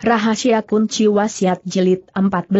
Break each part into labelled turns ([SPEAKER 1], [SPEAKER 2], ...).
[SPEAKER 1] Rahasia Kunci Wasiat Jilid 14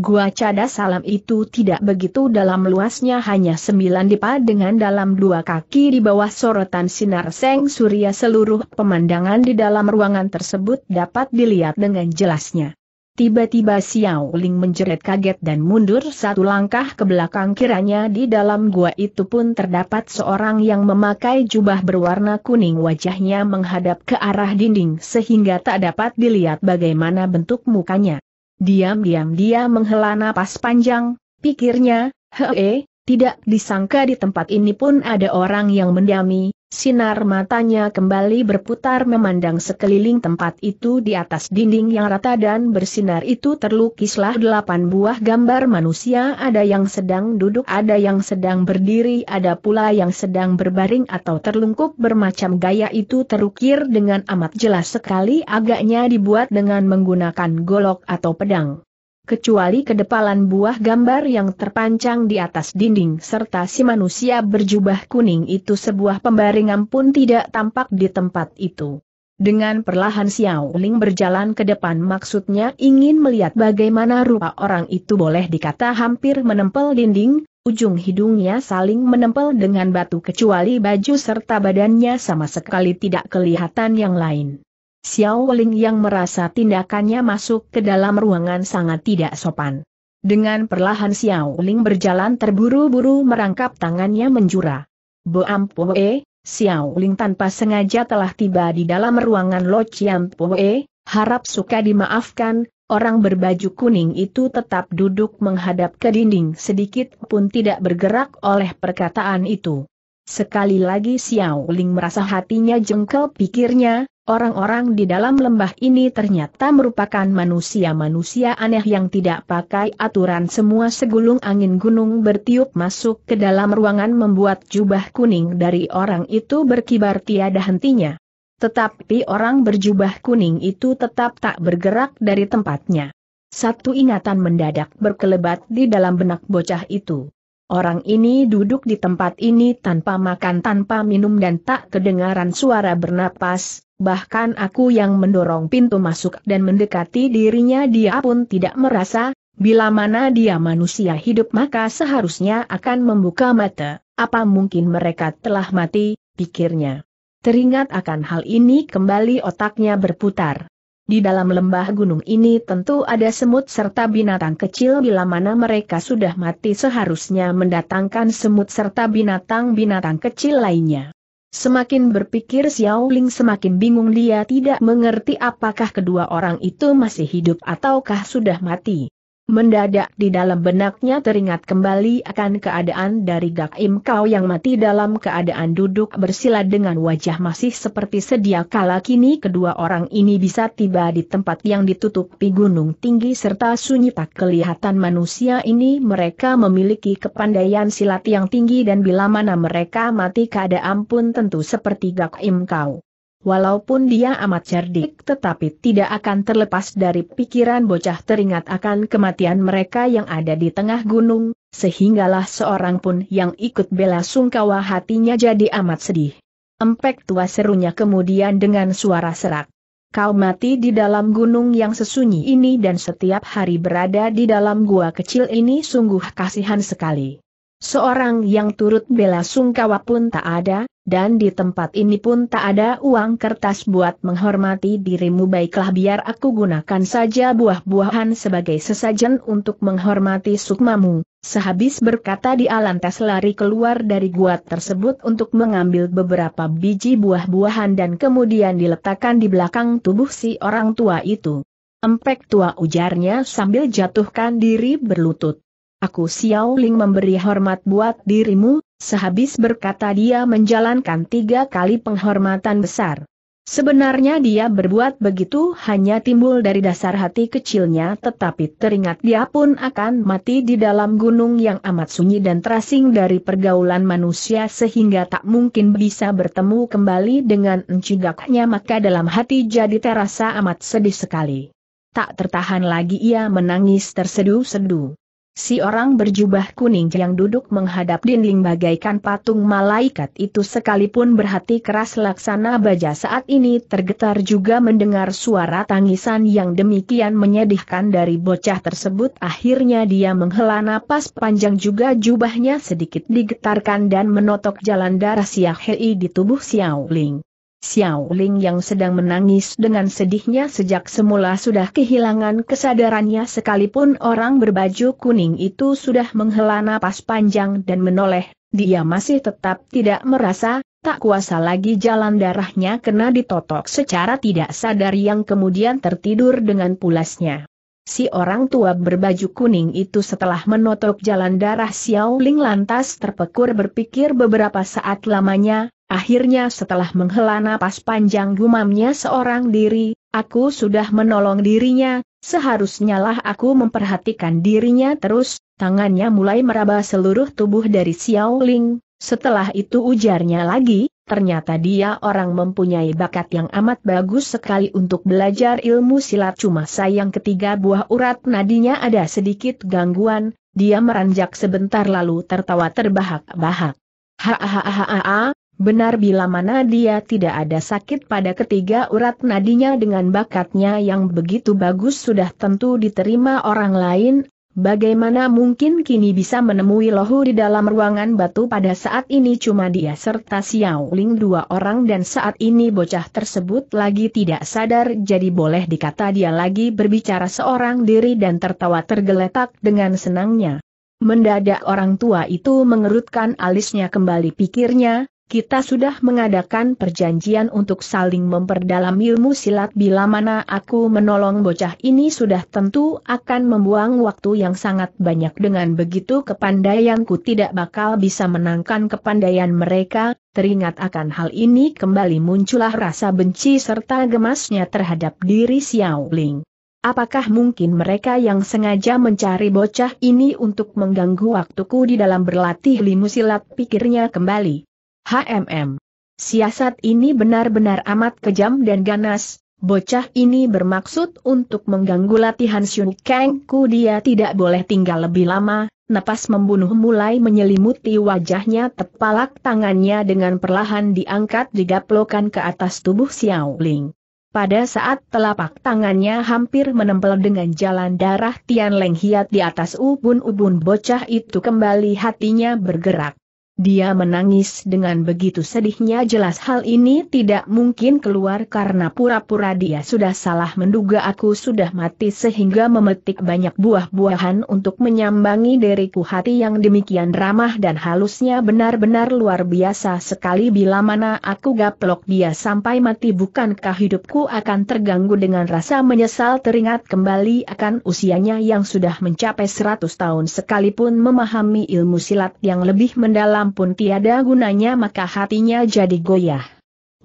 [SPEAKER 1] Gua Cada Salam itu tidak begitu dalam luasnya hanya sembilan dipa dengan dalam dua kaki di bawah sorotan sinar seng surya seluruh pemandangan di dalam ruangan tersebut dapat dilihat dengan jelasnya. Tiba-tiba Xiao Ling menjerit kaget dan mundur satu langkah ke belakang kiranya di dalam gua itu pun terdapat seorang yang memakai jubah berwarna kuning wajahnya menghadap ke arah dinding sehingga tak dapat dilihat bagaimana bentuk mukanya. Diam-diam dia menghela napas panjang, pikirnya, hee, tidak disangka di tempat ini pun ada orang yang mendiami. sinar matanya kembali berputar memandang sekeliling tempat itu di atas dinding yang rata dan bersinar itu terlukislah delapan buah gambar manusia ada yang sedang duduk ada yang sedang berdiri ada pula yang sedang berbaring atau terlungkup bermacam gaya itu terukir dengan amat jelas sekali agaknya dibuat dengan menggunakan golok atau pedang kecuali kedepalan buah gambar yang terpancang di atas dinding serta si manusia berjubah kuning itu sebuah pembaringan pun tidak tampak di tempat itu. Dengan perlahan Xiao Ling berjalan ke depan maksudnya ingin melihat bagaimana rupa orang itu boleh dikata hampir menempel dinding, ujung hidungnya saling menempel dengan batu kecuali baju serta badannya sama sekali tidak kelihatan yang lain. Xiao Ling yang merasa tindakannya masuk ke dalam ruangan sangat tidak sopan. Dengan perlahan Xiao Ling berjalan terburu-buru merangkap tangannya menjura. Bo Ampoe, Xiao Ling tanpa sengaja telah tiba di dalam ruangan Lo Chiam Poe, harap suka dimaafkan, orang berbaju kuning itu tetap duduk menghadap ke dinding sedikit pun tidak bergerak oleh perkataan itu. Sekali lagi Xiao Ling merasa hatinya jengkel pikirnya, Orang-orang di dalam lembah ini ternyata merupakan manusia-manusia aneh yang tidak pakai aturan semua segulung angin gunung bertiup masuk ke dalam ruangan membuat jubah kuning dari orang itu berkibar tiada hentinya. Tetapi orang berjubah kuning itu tetap tak bergerak dari tempatnya. Satu ingatan mendadak berkelebat di dalam benak bocah itu. Orang ini duduk di tempat ini tanpa makan tanpa minum dan tak kedengaran suara bernapas, bahkan aku yang mendorong pintu masuk dan mendekati dirinya dia pun tidak merasa, bila mana dia manusia hidup maka seharusnya akan membuka mata, apa mungkin mereka telah mati, pikirnya. Teringat akan hal ini kembali otaknya berputar. Di dalam lembah gunung ini tentu ada semut serta binatang kecil bila mana mereka sudah mati seharusnya mendatangkan semut serta binatang-binatang kecil lainnya. Semakin berpikir Xiao Ling semakin bingung dia tidak mengerti apakah kedua orang itu masih hidup ataukah sudah mati. Mendadak di dalam benaknya teringat kembali akan keadaan dari Gakim Kau yang mati dalam keadaan duduk bersila dengan wajah masih seperti sedia kala kini kedua orang ini bisa tiba di tempat yang ditutupi gunung tinggi serta sunyi tak kelihatan manusia ini mereka memiliki kepandaian silat yang tinggi dan bila mana mereka mati keadaan pun tentu seperti Gakim Kau. Walaupun dia amat cerdik tetapi tidak akan terlepas dari pikiran bocah teringat akan kematian mereka yang ada di tengah gunung, sehinggalah seorang pun yang ikut bela sungkawa hatinya jadi amat sedih. Empek tua serunya kemudian dengan suara serak. Kau mati di dalam gunung yang sesunyi ini dan setiap hari berada di dalam gua kecil ini sungguh kasihan sekali. Seorang yang turut bela sungkawa pun tak ada, dan di tempat ini pun tak ada uang kertas buat menghormati dirimu baiklah biar aku gunakan saja buah-buahan sebagai sesajen untuk menghormati sukmamu. Sehabis berkata di lantas lari keluar dari gua tersebut untuk mengambil beberapa biji buah-buahan dan kemudian diletakkan di belakang tubuh si orang tua itu. Empek tua ujarnya sambil jatuhkan diri berlutut. Aku Xiao Ling memberi hormat buat dirimu, Sehabis berkata dia menjalankan tiga kali penghormatan besar. Sebenarnya dia berbuat begitu hanya timbul dari dasar hati kecilnya tetapi teringat dia pun akan mati di dalam gunung yang amat sunyi dan terasing dari pergaulan manusia sehingga tak mungkin bisa bertemu kembali dengan encigaknya maka dalam hati jadi terasa amat sedih sekali. Tak tertahan lagi ia menangis terseduh-seduh. Si orang berjubah kuning yang duduk menghadap dinding bagaikan patung malaikat itu sekalipun berhati keras laksana baja saat ini tergetar juga mendengar suara tangisan yang demikian menyedihkan dari bocah tersebut akhirnya dia menghela napas panjang juga jubahnya sedikit digetarkan dan menotok jalan darah Siak Hei di tubuh Xiao Ling. Xiao Ling yang sedang menangis dengan sedihnya sejak semula sudah kehilangan kesadarannya sekalipun orang berbaju kuning itu sudah menghela napas panjang dan menoleh, dia masih tetap tidak merasa, tak kuasa lagi jalan darahnya kena ditotok secara tidak sadar yang kemudian tertidur dengan pulasnya. Si orang tua berbaju kuning itu setelah menotok jalan darah Xiao Ling lantas terpekur berpikir beberapa saat lamanya, Akhirnya setelah menghela napas panjang gumamnya seorang diri, aku sudah menolong dirinya, seharusnya lah aku memperhatikan dirinya terus, tangannya mulai meraba seluruh tubuh dari Xiao Ling, setelah itu ujarnya lagi, ternyata dia orang mempunyai bakat yang amat bagus sekali untuk belajar ilmu silat cuma sayang ketiga buah urat nadinya ada sedikit gangguan, dia meranjak sebentar lalu tertawa terbahak-bahak. Hahaha, Benar bila mana dia tidak ada sakit pada ketiga urat nadinya dengan bakatnya yang begitu bagus sudah tentu diterima orang lain, bagaimana mungkin kini bisa menemui lohu di dalam ruangan batu pada saat ini cuma dia serta Xiao Ling dua orang dan saat ini bocah tersebut lagi tidak sadar jadi boleh dikata dia lagi berbicara seorang diri dan tertawa tergeletak dengan senangnya. Mendadak orang tua itu mengerutkan alisnya kembali pikirnya, kita sudah mengadakan perjanjian untuk saling memperdalam ilmu silat bila mana aku menolong bocah ini sudah tentu akan membuang waktu yang sangat banyak dengan begitu kepandaianku tidak bakal bisa menangkan kepandaian mereka, teringat akan hal ini kembali muncullah rasa benci serta gemasnya terhadap diri Xiao Ling. Apakah mungkin mereka yang sengaja mencari bocah ini untuk mengganggu waktuku di dalam berlatih limu silat pikirnya kembali? HMM. Siasat ini benar-benar amat kejam dan ganas, bocah ini bermaksud untuk mengganggu latihan Kang Kengku dia tidak boleh tinggal lebih lama, napas membunuh mulai menyelimuti wajahnya tepalak tangannya dengan perlahan diangkat digaplokan ke atas tubuh Xiao Ling. Pada saat telapak tangannya hampir menempel dengan jalan darah Tian Leng Hiat di atas ubun-ubun bocah itu kembali hatinya bergerak. Dia menangis dengan begitu sedihnya jelas hal ini tidak mungkin keluar karena pura-pura dia sudah salah menduga aku sudah mati sehingga memetik banyak buah-buahan untuk menyambangi diriku hati yang demikian ramah dan halusnya benar-benar luar biasa sekali bila mana aku gaplok dia sampai mati bukankah hidupku akan terganggu dengan rasa menyesal teringat kembali akan usianya yang sudah mencapai 100 tahun sekalipun memahami ilmu silat yang lebih mendalam pun tiada gunanya maka hatinya jadi goyah.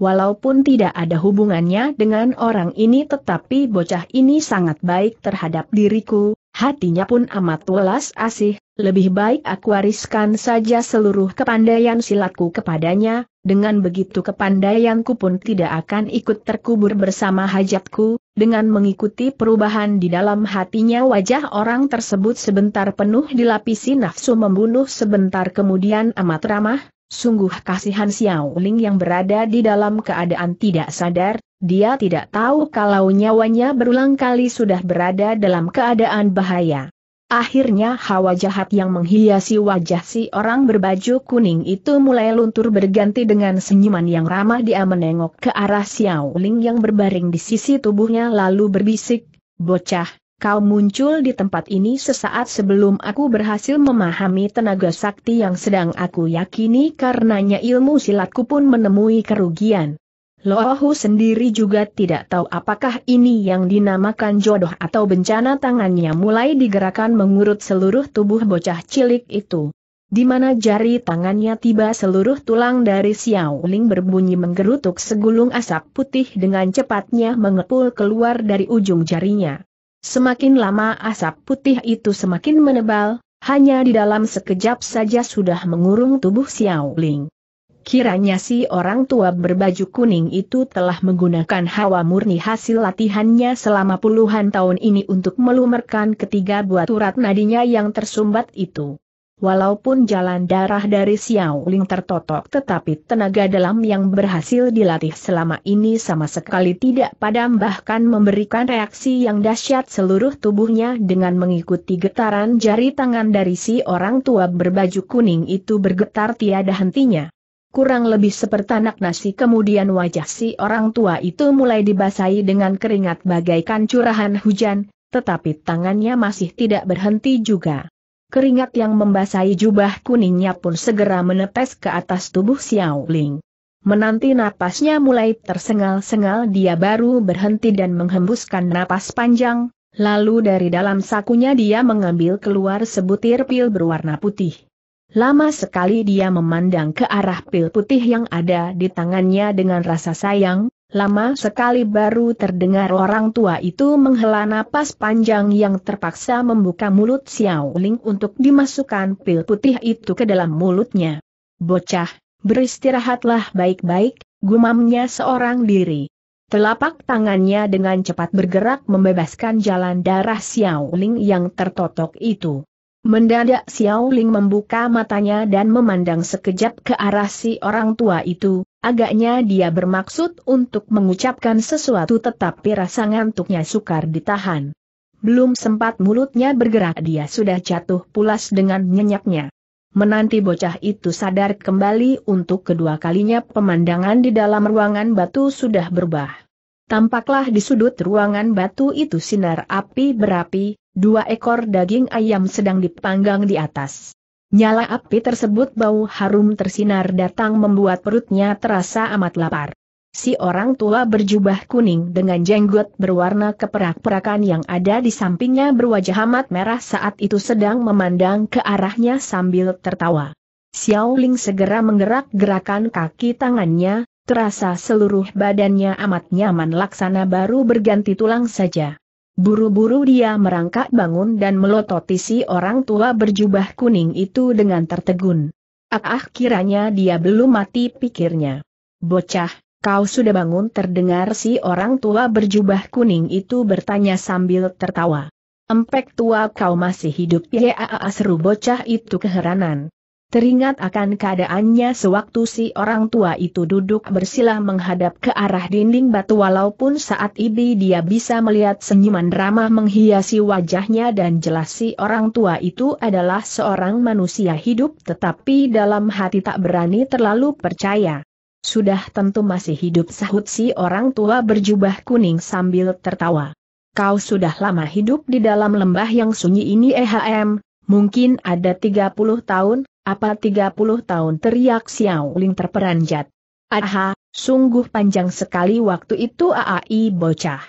[SPEAKER 1] Walaupun tidak ada hubungannya dengan orang ini tetapi bocah ini sangat baik terhadap diriku, Hatinya pun amat welas asih, lebih baik aku wariskan saja seluruh kepandaian silatku kepadanya, dengan begitu kepandaianku pun tidak akan ikut terkubur bersama hajatku, dengan mengikuti perubahan di dalam hatinya wajah orang tersebut sebentar penuh dilapisi nafsu membunuh sebentar kemudian amat ramah, Sungguh kasihan Xiao Ling yang berada di dalam keadaan tidak sadar, dia tidak tahu kalau nyawanya berulang kali sudah berada dalam keadaan bahaya. Akhirnya hawa jahat yang menghiasi wajah si orang berbaju kuning itu mulai luntur berganti dengan senyuman yang ramah dia menengok ke arah Xiao Ling yang berbaring di sisi tubuhnya lalu berbisik, Bocah, Kau muncul di tempat ini sesaat sebelum aku berhasil memahami tenaga sakti yang sedang aku yakini karenanya ilmu silatku pun menemui kerugian. Lohu sendiri juga tidak tahu apakah ini yang dinamakan jodoh atau bencana tangannya mulai digerakkan mengurut seluruh tubuh bocah cilik itu. Di mana jari tangannya tiba seluruh tulang dari Xiaoling berbunyi menggerutuk segulung asap putih dengan cepatnya mengepul keluar dari ujung jarinya. Semakin lama asap putih itu semakin menebal, hanya di dalam sekejap saja sudah mengurung tubuh Xiao Ling. Kiranya si orang tua berbaju kuning itu telah menggunakan hawa murni hasil latihannya selama puluhan tahun ini untuk melumerkan ketiga buah urat nadinya yang tersumbat itu. Walaupun jalan darah dari Xiao Ling tertotok tetapi tenaga dalam yang berhasil dilatih selama ini sama sekali tidak padam bahkan memberikan reaksi yang dahsyat seluruh tubuhnya dengan mengikuti getaran jari tangan dari si orang tua berbaju kuning itu bergetar tiada hentinya. Kurang lebih seperti anak nasi kemudian wajah si orang tua itu mulai dibasahi dengan keringat bagaikan curahan hujan, tetapi tangannya masih tidak berhenti juga keringat yang membasahi jubah kuningnya pun segera menetes ke atas tubuh Xiao Ling. Menanti napasnya mulai tersengal-sengal dia baru berhenti dan menghembuskan napas panjang, lalu dari dalam sakunya dia mengambil keluar sebutir pil berwarna putih. Lama sekali dia memandang ke arah pil putih yang ada di tangannya dengan rasa sayang, Lama sekali baru terdengar orang tua itu menghela napas panjang yang terpaksa membuka mulut Xiao Ling untuk dimasukkan pil putih itu ke dalam mulutnya. Bocah, beristirahatlah baik-baik, gumamnya seorang diri. Telapak tangannya dengan cepat bergerak membebaskan jalan darah Xiao Ling yang tertotok itu. Mendadak Xiao Ling membuka matanya dan memandang sekejap ke arah si orang tua itu, agaknya dia bermaksud untuk mengucapkan sesuatu tetapi rasa ngantuknya sukar ditahan. Belum sempat mulutnya bergerak dia sudah jatuh pulas dengan nyenyaknya. Menanti bocah itu sadar kembali untuk kedua kalinya pemandangan di dalam ruangan batu sudah berubah tampaklah di sudut ruangan batu itu sinar api berapi, dua ekor daging ayam sedang dipanggang di atas. Nyala api tersebut bau harum tersinar datang membuat perutnya terasa amat lapar. Si orang tua berjubah kuning dengan jenggot berwarna keperak-perakan yang ada di sampingnya berwajah amat merah saat itu sedang memandang ke arahnya sambil tertawa. Xiao Ling segera menggerak gerakan kaki tangannya, terasa seluruh badannya amat nyaman laksana baru berganti tulang saja. Buru-buru dia merangkak bangun dan melototi si orang tua berjubah kuning itu dengan tertegun. Ah, ah, kiranya dia belum mati pikirnya. Bocah, kau sudah bangun terdengar si orang tua berjubah kuning itu bertanya sambil tertawa. Empek tua kau masih hidup ya ah, ah, seru bocah itu keheranan. Teringat akan keadaannya sewaktu si orang tua itu duduk bersila menghadap ke arah dinding batu walaupun saat ini dia bisa melihat senyuman ramah menghiasi wajahnya dan jelas si orang tua itu adalah seorang manusia hidup tetapi dalam hati tak berani terlalu percaya. Sudah tentu masih hidup sahut si orang tua berjubah kuning sambil tertawa. Kau sudah lama hidup di dalam lembah yang sunyi ini ehm, mungkin ada 30 tahun, apa 30 tahun teriak Xiao Ling terperanjat. Aha, sungguh panjang sekali waktu itu AAI bocah.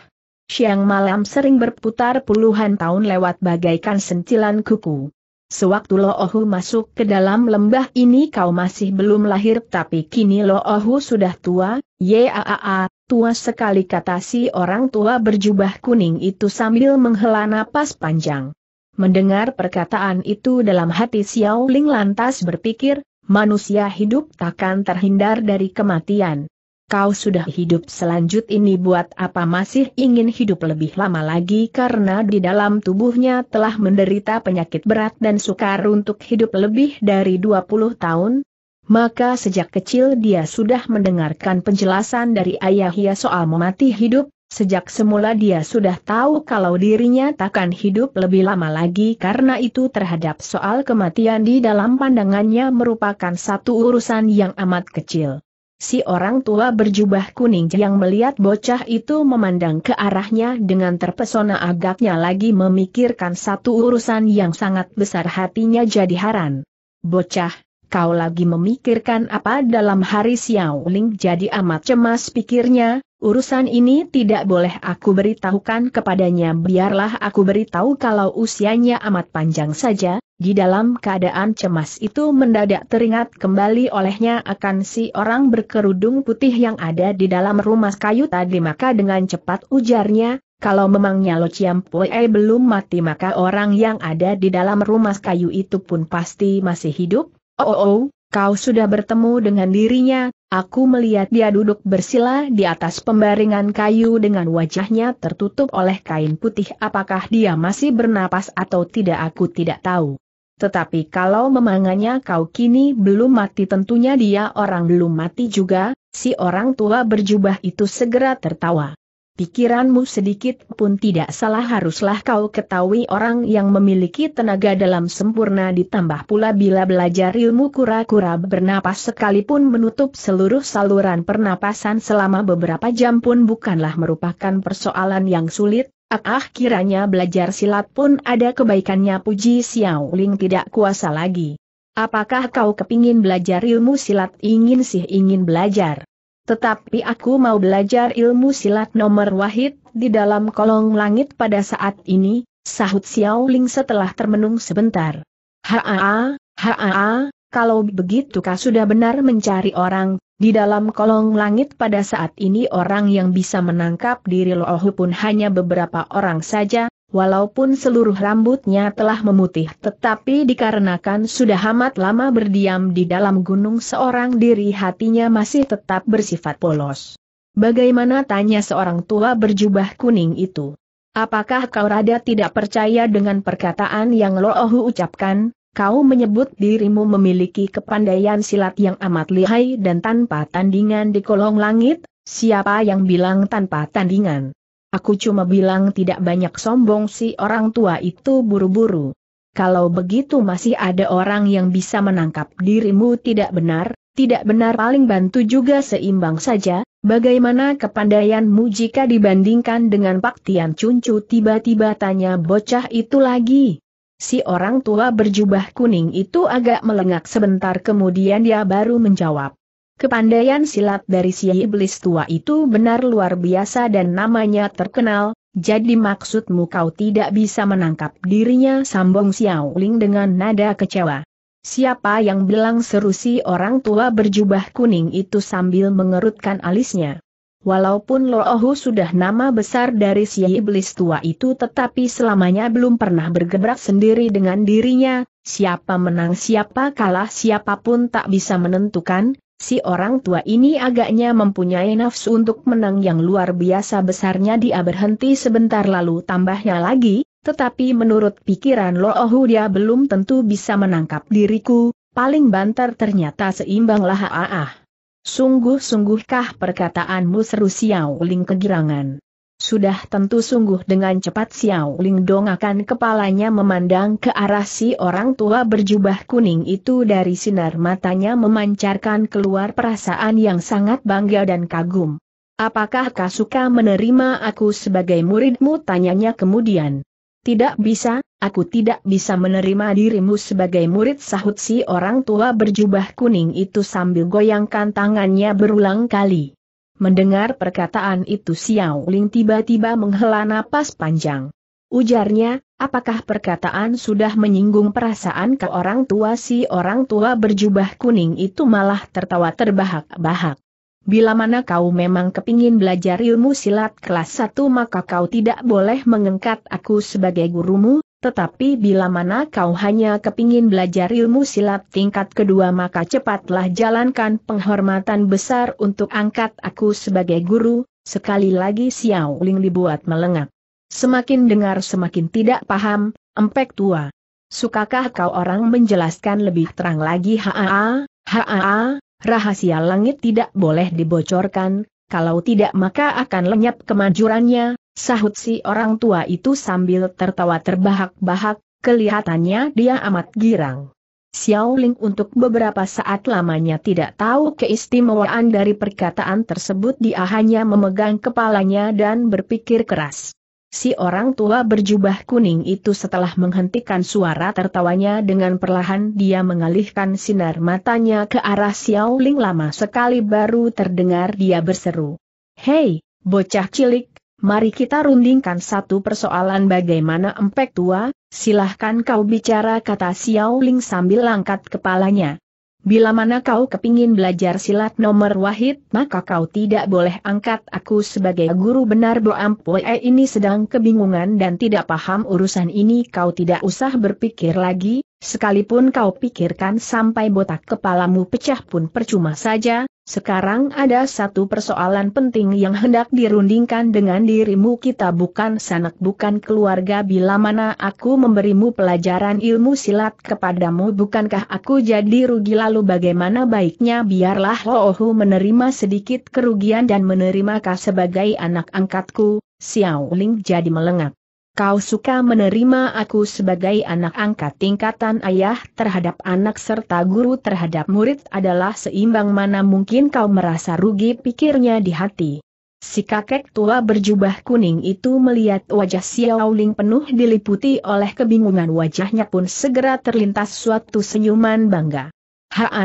[SPEAKER 1] Siang malam sering berputar puluhan tahun lewat bagaikan sentilan kuku. Sewaktu lo Loohu masuk ke dalam lembah ini kau masih belum lahir tapi kini lo Loohu sudah tua, yaaa, tua sekali kata si orang tua berjubah kuning itu sambil menghela napas panjang. Mendengar perkataan itu dalam hati Xiao Ling lantas berpikir, manusia hidup takkan terhindar dari kematian. Kau sudah hidup selanjut ini buat apa masih ingin hidup lebih lama lagi karena di dalam tubuhnya telah menderita penyakit berat dan sukar untuk hidup lebih dari 20 tahun, maka sejak kecil dia sudah mendengarkan penjelasan dari ayahnya soal memati hidup, Sejak semula dia sudah tahu kalau dirinya takkan hidup lebih lama lagi karena itu terhadap soal kematian di dalam pandangannya merupakan satu urusan yang amat kecil. Si orang tua berjubah kuning yang melihat bocah itu memandang ke arahnya dengan terpesona agaknya lagi memikirkan satu urusan yang sangat besar hatinya jadi haran. Bocah, kau lagi memikirkan apa dalam hari Xiao Ling jadi amat cemas pikirnya, Urusan ini tidak boleh aku beritahukan kepadanya biarlah aku beritahu kalau usianya amat panjang saja, di dalam keadaan cemas itu mendadak teringat kembali olehnya akan si orang berkerudung putih yang ada di dalam rumah kayu tadi maka dengan cepat ujarnya, kalau memangnya Lo Ciampue belum mati maka orang yang ada di dalam rumah kayu itu pun pasti masih hidup, oh oh oh, kau sudah bertemu dengan dirinya, Aku melihat dia duduk bersila di atas pembaringan kayu dengan wajahnya tertutup oleh kain putih apakah dia masih bernapas atau tidak aku tidak tahu. Tetapi kalau memangannya kau kini belum mati tentunya dia orang belum mati juga, si orang tua berjubah itu segera tertawa. Pikiranmu sedikit pun tidak salah haruslah kau ketahui orang yang memiliki tenaga dalam sempurna ditambah pula bila belajar ilmu kura-kura bernapas sekalipun menutup seluruh saluran pernapasan selama beberapa jam pun bukanlah merupakan persoalan yang sulit, ah kiranya belajar silat pun ada kebaikannya puji Xiao Ling tidak kuasa lagi. Apakah kau kepingin belajar ilmu silat ingin sih ingin belajar? Tetapi aku mau belajar ilmu silat nomor wahid, di dalam kolong langit pada saat ini, sahut Xiao Ling setelah termenung sebentar. Haa, haa, kalau begitu kau sudah benar mencari orang, di dalam kolong langit pada saat ini orang yang bisa menangkap diri Lohu pun hanya beberapa orang saja, Walaupun seluruh rambutnya telah memutih tetapi dikarenakan sudah amat lama berdiam di dalam gunung seorang diri hatinya masih tetap bersifat polos. Bagaimana tanya seorang tua berjubah kuning itu? Apakah kau rada tidak percaya dengan perkataan yang Loohu ucapkan? Kau menyebut dirimu memiliki kepandaian silat yang amat lihai dan tanpa tandingan di kolong langit? Siapa yang bilang tanpa tandingan? Aku cuma bilang tidak banyak sombong si orang tua itu buru-buru. Kalau begitu masih ada orang yang bisa menangkap dirimu tidak benar, tidak benar paling bantu juga seimbang saja, bagaimana kepandaianmu jika dibandingkan dengan Pak Tian Cuncu tiba-tiba tanya bocah itu lagi. Si orang tua berjubah kuning itu agak melengak sebentar kemudian dia baru menjawab. Kepandaian silat dari si iblis tua itu benar luar biasa dan namanya terkenal, jadi maksudmu kau tidak bisa menangkap dirinya sambung Xiao Ling dengan nada kecewa. Siapa yang bilang seru si orang tua berjubah kuning itu sambil mengerutkan alisnya. Walaupun Lo Loohu sudah nama besar dari si iblis tua itu tetapi selamanya belum pernah bergebrak sendiri dengan dirinya, siapa menang siapa kalah siapapun tak bisa menentukan, Si orang tua ini agaknya mempunyai nafsu untuk menang yang luar biasa besarnya dia berhenti sebentar lalu tambahnya lagi, tetapi menurut pikiran Lo oh dia belum tentu bisa menangkap diriku, paling banter ternyata seimbanglah ha ah, ah. Sungguh-sungguhkah perkataanmu seru Xiao Ling kegirangan. Sudah tentu sungguh dengan cepat Xiao Ling Dong akan kepalanya memandang ke arah si orang tua berjubah kuning itu dari sinar matanya memancarkan keluar perasaan yang sangat bangga dan kagum. Apakah kau suka menerima aku sebagai muridmu tanyanya kemudian. Tidak bisa, aku tidak bisa menerima dirimu sebagai murid sahut si orang tua berjubah kuning itu sambil goyangkan tangannya berulang kali. Mendengar perkataan itu Xiao Ling tiba-tiba menghela napas panjang. Ujarnya, apakah perkataan sudah menyinggung perasaan ke orang tua si orang tua berjubah kuning itu malah tertawa terbahak-bahak. Bila mana kau memang kepingin belajar ilmu silat kelas 1 maka kau tidak boleh mengangkat aku sebagai gurumu, tetapi bila mana kau hanya kepingin belajar ilmu silat tingkat kedua maka cepatlah jalankan penghormatan besar untuk angkat aku sebagai guru, sekali lagi Xiao Ling dibuat melengak. Semakin dengar semakin tidak paham, empek tua. Sukakah kau orang menjelaskan lebih terang lagi haa, haa, rahasia langit tidak boleh dibocorkan, kalau tidak maka akan lenyap kemajurannya, Sahut si orang tua itu sambil tertawa terbahak-bahak, kelihatannya dia amat girang. Xiao Ling untuk beberapa saat lamanya tidak tahu keistimewaan dari perkataan tersebut dia hanya memegang kepalanya dan berpikir keras. Si orang tua berjubah kuning itu setelah menghentikan suara tertawanya dengan perlahan dia mengalihkan sinar matanya ke arah Xiao Ling lama sekali baru terdengar dia berseru. Hei, bocah cilik, Mari kita rundingkan satu persoalan bagaimana empek tua, silahkan kau bicara kata Xiao Ling sambil angkat kepalanya. Bila mana kau kepingin belajar silat nomor wahid, maka kau tidak boleh angkat aku sebagai guru benar Bo Ampue ini sedang kebingungan dan tidak paham urusan ini kau tidak usah berpikir lagi, Sekalipun kau pikirkan sampai botak kepalamu pecah pun percuma saja, sekarang ada satu persoalan penting yang hendak dirundingkan dengan dirimu kita bukan sanak bukan keluarga bila mana aku memberimu pelajaran ilmu silat kepadamu bukankah aku jadi rugi lalu bagaimana baiknya biarlah Hoohu menerima sedikit kerugian dan menerimakah sebagai anak angkatku, Xiao Ling jadi melengak. Kau suka menerima aku sebagai anak angkat tingkatan ayah terhadap anak serta guru terhadap murid adalah seimbang mana mungkin kau merasa rugi pikirnya di hati. Si kakek tua berjubah kuning itu melihat wajah Xiaoling penuh diliputi oleh kebingungan wajahnya pun segera terlintas suatu senyuman bangga. Haa,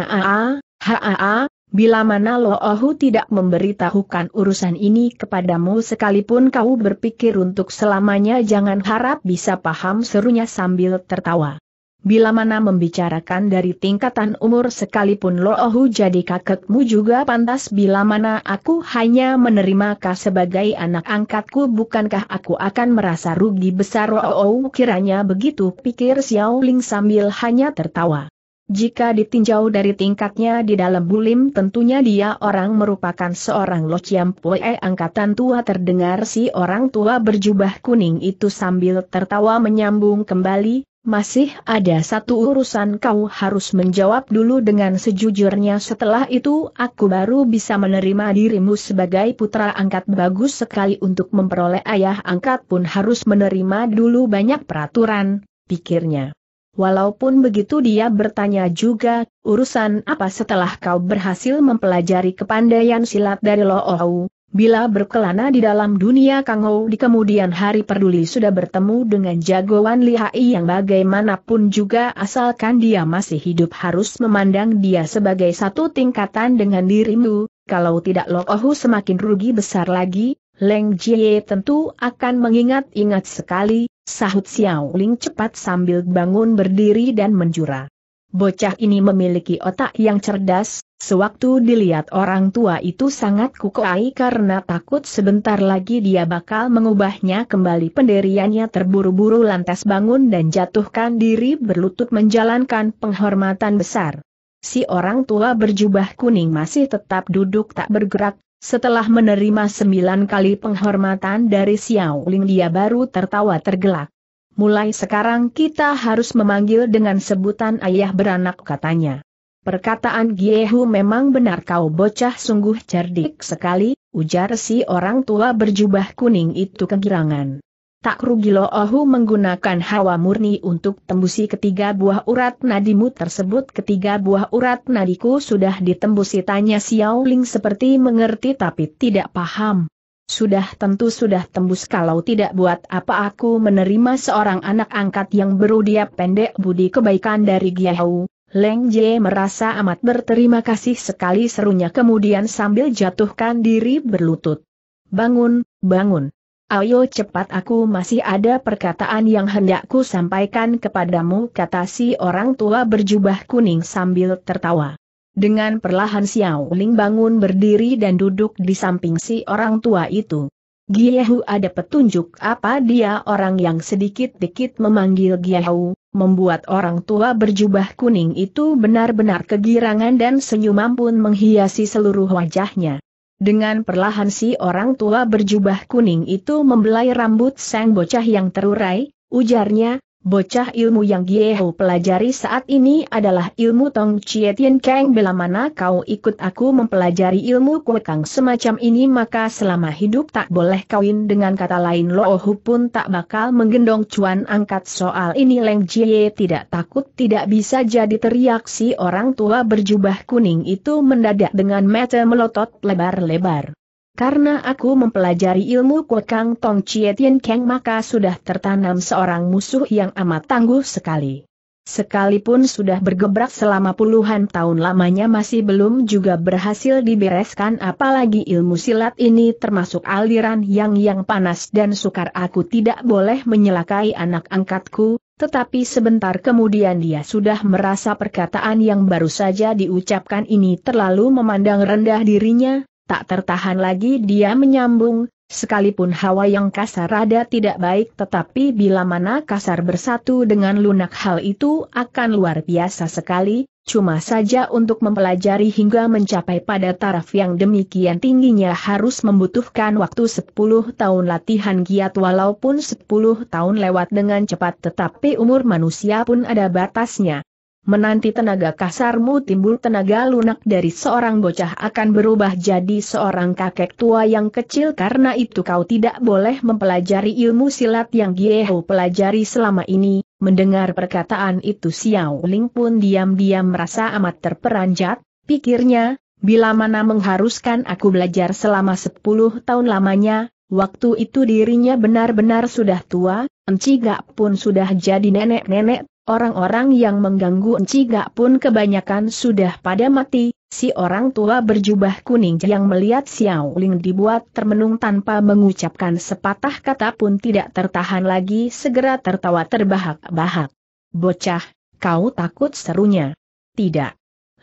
[SPEAKER 1] haa, haa, Bila mana Lo Ohu tidak memberitahukan urusan ini kepadamu sekalipun kau berpikir untuk selamanya jangan harap bisa paham serunya sambil tertawa. Bila mana membicarakan dari tingkatan umur sekalipun Lo Ohu jadi kakekmu juga pantas bila mana aku hanya menerima kau sebagai anak angkatku bukankah aku akan merasa rugi besar Lo Ohu kiranya begitu pikir Xiao Ling sambil hanya tertawa. Jika ditinjau dari tingkatnya di dalam bulim tentunya dia orang merupakan seorang lociam poe angkatan tua terdengar si orang tua berjubah kuning itu sambil tertawa menyambung kembali, masih ada satu urusan kau harus menjawab dulu dengan sejujurnya setelah itu aku baru bisa menerima dirimu sebagai putra angkat bagus sekali untuk memperoleh ayah angkat pun harus menerima dulu banyak peraturan, pikirnya. Walaupun begitu dia bertanya juga, urusan apa setelah kau berhasil mempelajari kepandaian silat dari Lo Ou, bila berkelana di dalam dunia Kang di kemudian hari peduli sudah bertemu dengan jagoan lihai yang bagaimanapun juga asalkan dia masih hidup harus memandang dia sebagai satu tingkatan dengan dirimu, kalau tidak Lo Ohu semakin rugi besar lagi, Leng Jie tentu akan mengingat-ingat sekali, sahut Xiao Ling cepat sambil bangun berdiri dan menjura. Bocah ini memiliki otak yang cerdas, sewaktu dilihat orang tua itu sangat kukuai karena takut sebentar lagi dia bakal mengubahnya kembali pendiriannya terburu-buru lantas bangun dan jatuhkan diri berlutut menjalankan penghormatan besar. Si orang tua berjubah kuning masih tetap duduk tak bergerak, setelah menerima sembilan kali penghormatan dari Xiao Ling dia baru tertawa tergelak. Mulai sekarang kita harus memanggil dengan sebutan ayah beranak katanya. Perkataan Giehu memang benar kau bocah sungguh cerdik sekali, ujar si orang tua berjubah kuning itu kegirangan tak rugi loh, Ohu menggunakan hawa murni untuk tembusi ketiga buah urat nadimu tersebut. Ketiga buah urat nadiku sudah ditembusi tanya Xiao Ling seperti mengerti tapi tidak paham. Sudah tentu sudah tembus kalau tidak buat apa aku menerima seorang anak angkat yang baru pendek budi kebaikan dari Giao. Leng Jie merasa amat berterima kasih sekali serunya kemudian sambil jatuhkan diri berlutut. Bangun, bangun. Ayo cepat aku masih ada perkataan yang hendakku sampaikan kepadamu kata si orang tua berjubah kuning sambil tertawa. Dengan perlahan Xiao Ling bangun berdiri dan duduk di samping si orang tua itu. Giehu ada petunjuk apa dia orang yang sedikit-dikit memanggil Giehu, membuat orang tua berjubah kuning itu benar-benar kegirangan dan senyuman pun menghiasi seluruh wajahnya. Dengan perlahan si orang tua berjubah kuning itu membelai rambut sang bocah yang terurai, ujarnya, Bocah ilmu yang Gieho pelajari saat ini adalah ilmu Tong Chie Tien Kang bila mana kau ikut aku mempelajari ilmu kuekang semacam ini maka selama hidup tak boleh kawin dengan kata lain Lohu pun tak bakal menggendong cuan angkat soal ini Leng Jie tidak takut tidak bisa jadi teriak si orang tua berjubah kuning itu mendadak dengan mata melotot lebar-lebar. Karena aku mempelajari ilmu Kokang Tong Chie Tien Keng maka sudah tertanam seorang musuh yang amat tangguh sekali. Sekalipun sudah bergebrak selama puluhan tahun lamanya masih belum juga berhasil dibereskan apalagi ilmu silat ini termasuk aliran yang yang panas dan sukar aku tidak boleh menyelakai anak angkatku, tetapi sebentar kemudian dia sudah merasa perkataan yang baru saja diucapkan ini terlalu memandang rendah dirinya, Tak tertahan lagi dia menyambung, sekalipun hawa yang kasar ada tidak baik tetapi bila mana kasar bersatu dengan lunak hal itu akan luar biasa sekali, cuma saja untuk mempelajari hingga mencapai pada taraf yang demikian tingginya harus membutuhkan waktu 10 tahun latihan giat walaupun 10 tahun lewat dengan cepat tetapi umur manusia pun ada batasnya menanti tenaga kasarmu timbul tenaga lunak dari seorang bocah akan berubah jadi seorang kakek tua yang kecil karena itu kau tidak boleh mempelajari ilmu silat yang Gieho pelajari selama ini, mendengar perkataan itu Xiao Ling pun diam-diam merasa amat terperanjat, pikirnya, bila mana mengharuskan aku belajar selama 10 tahun lamanya, waktu itu dirinya benar-benar sudah tua, enci gak pun sudah jadi nenek-nenek Orang-orang yang mengganggu Enciga pun kebanyakan sudah pada mati, si orang tua berjubah kuning yang melihat Xiao Ling dibuat termenung tanpa mengucapkan sepatah kata pun tidak tertahan lagi segera tertawa terbahak-bahak. Bocah, kau takut serunya. Tidak.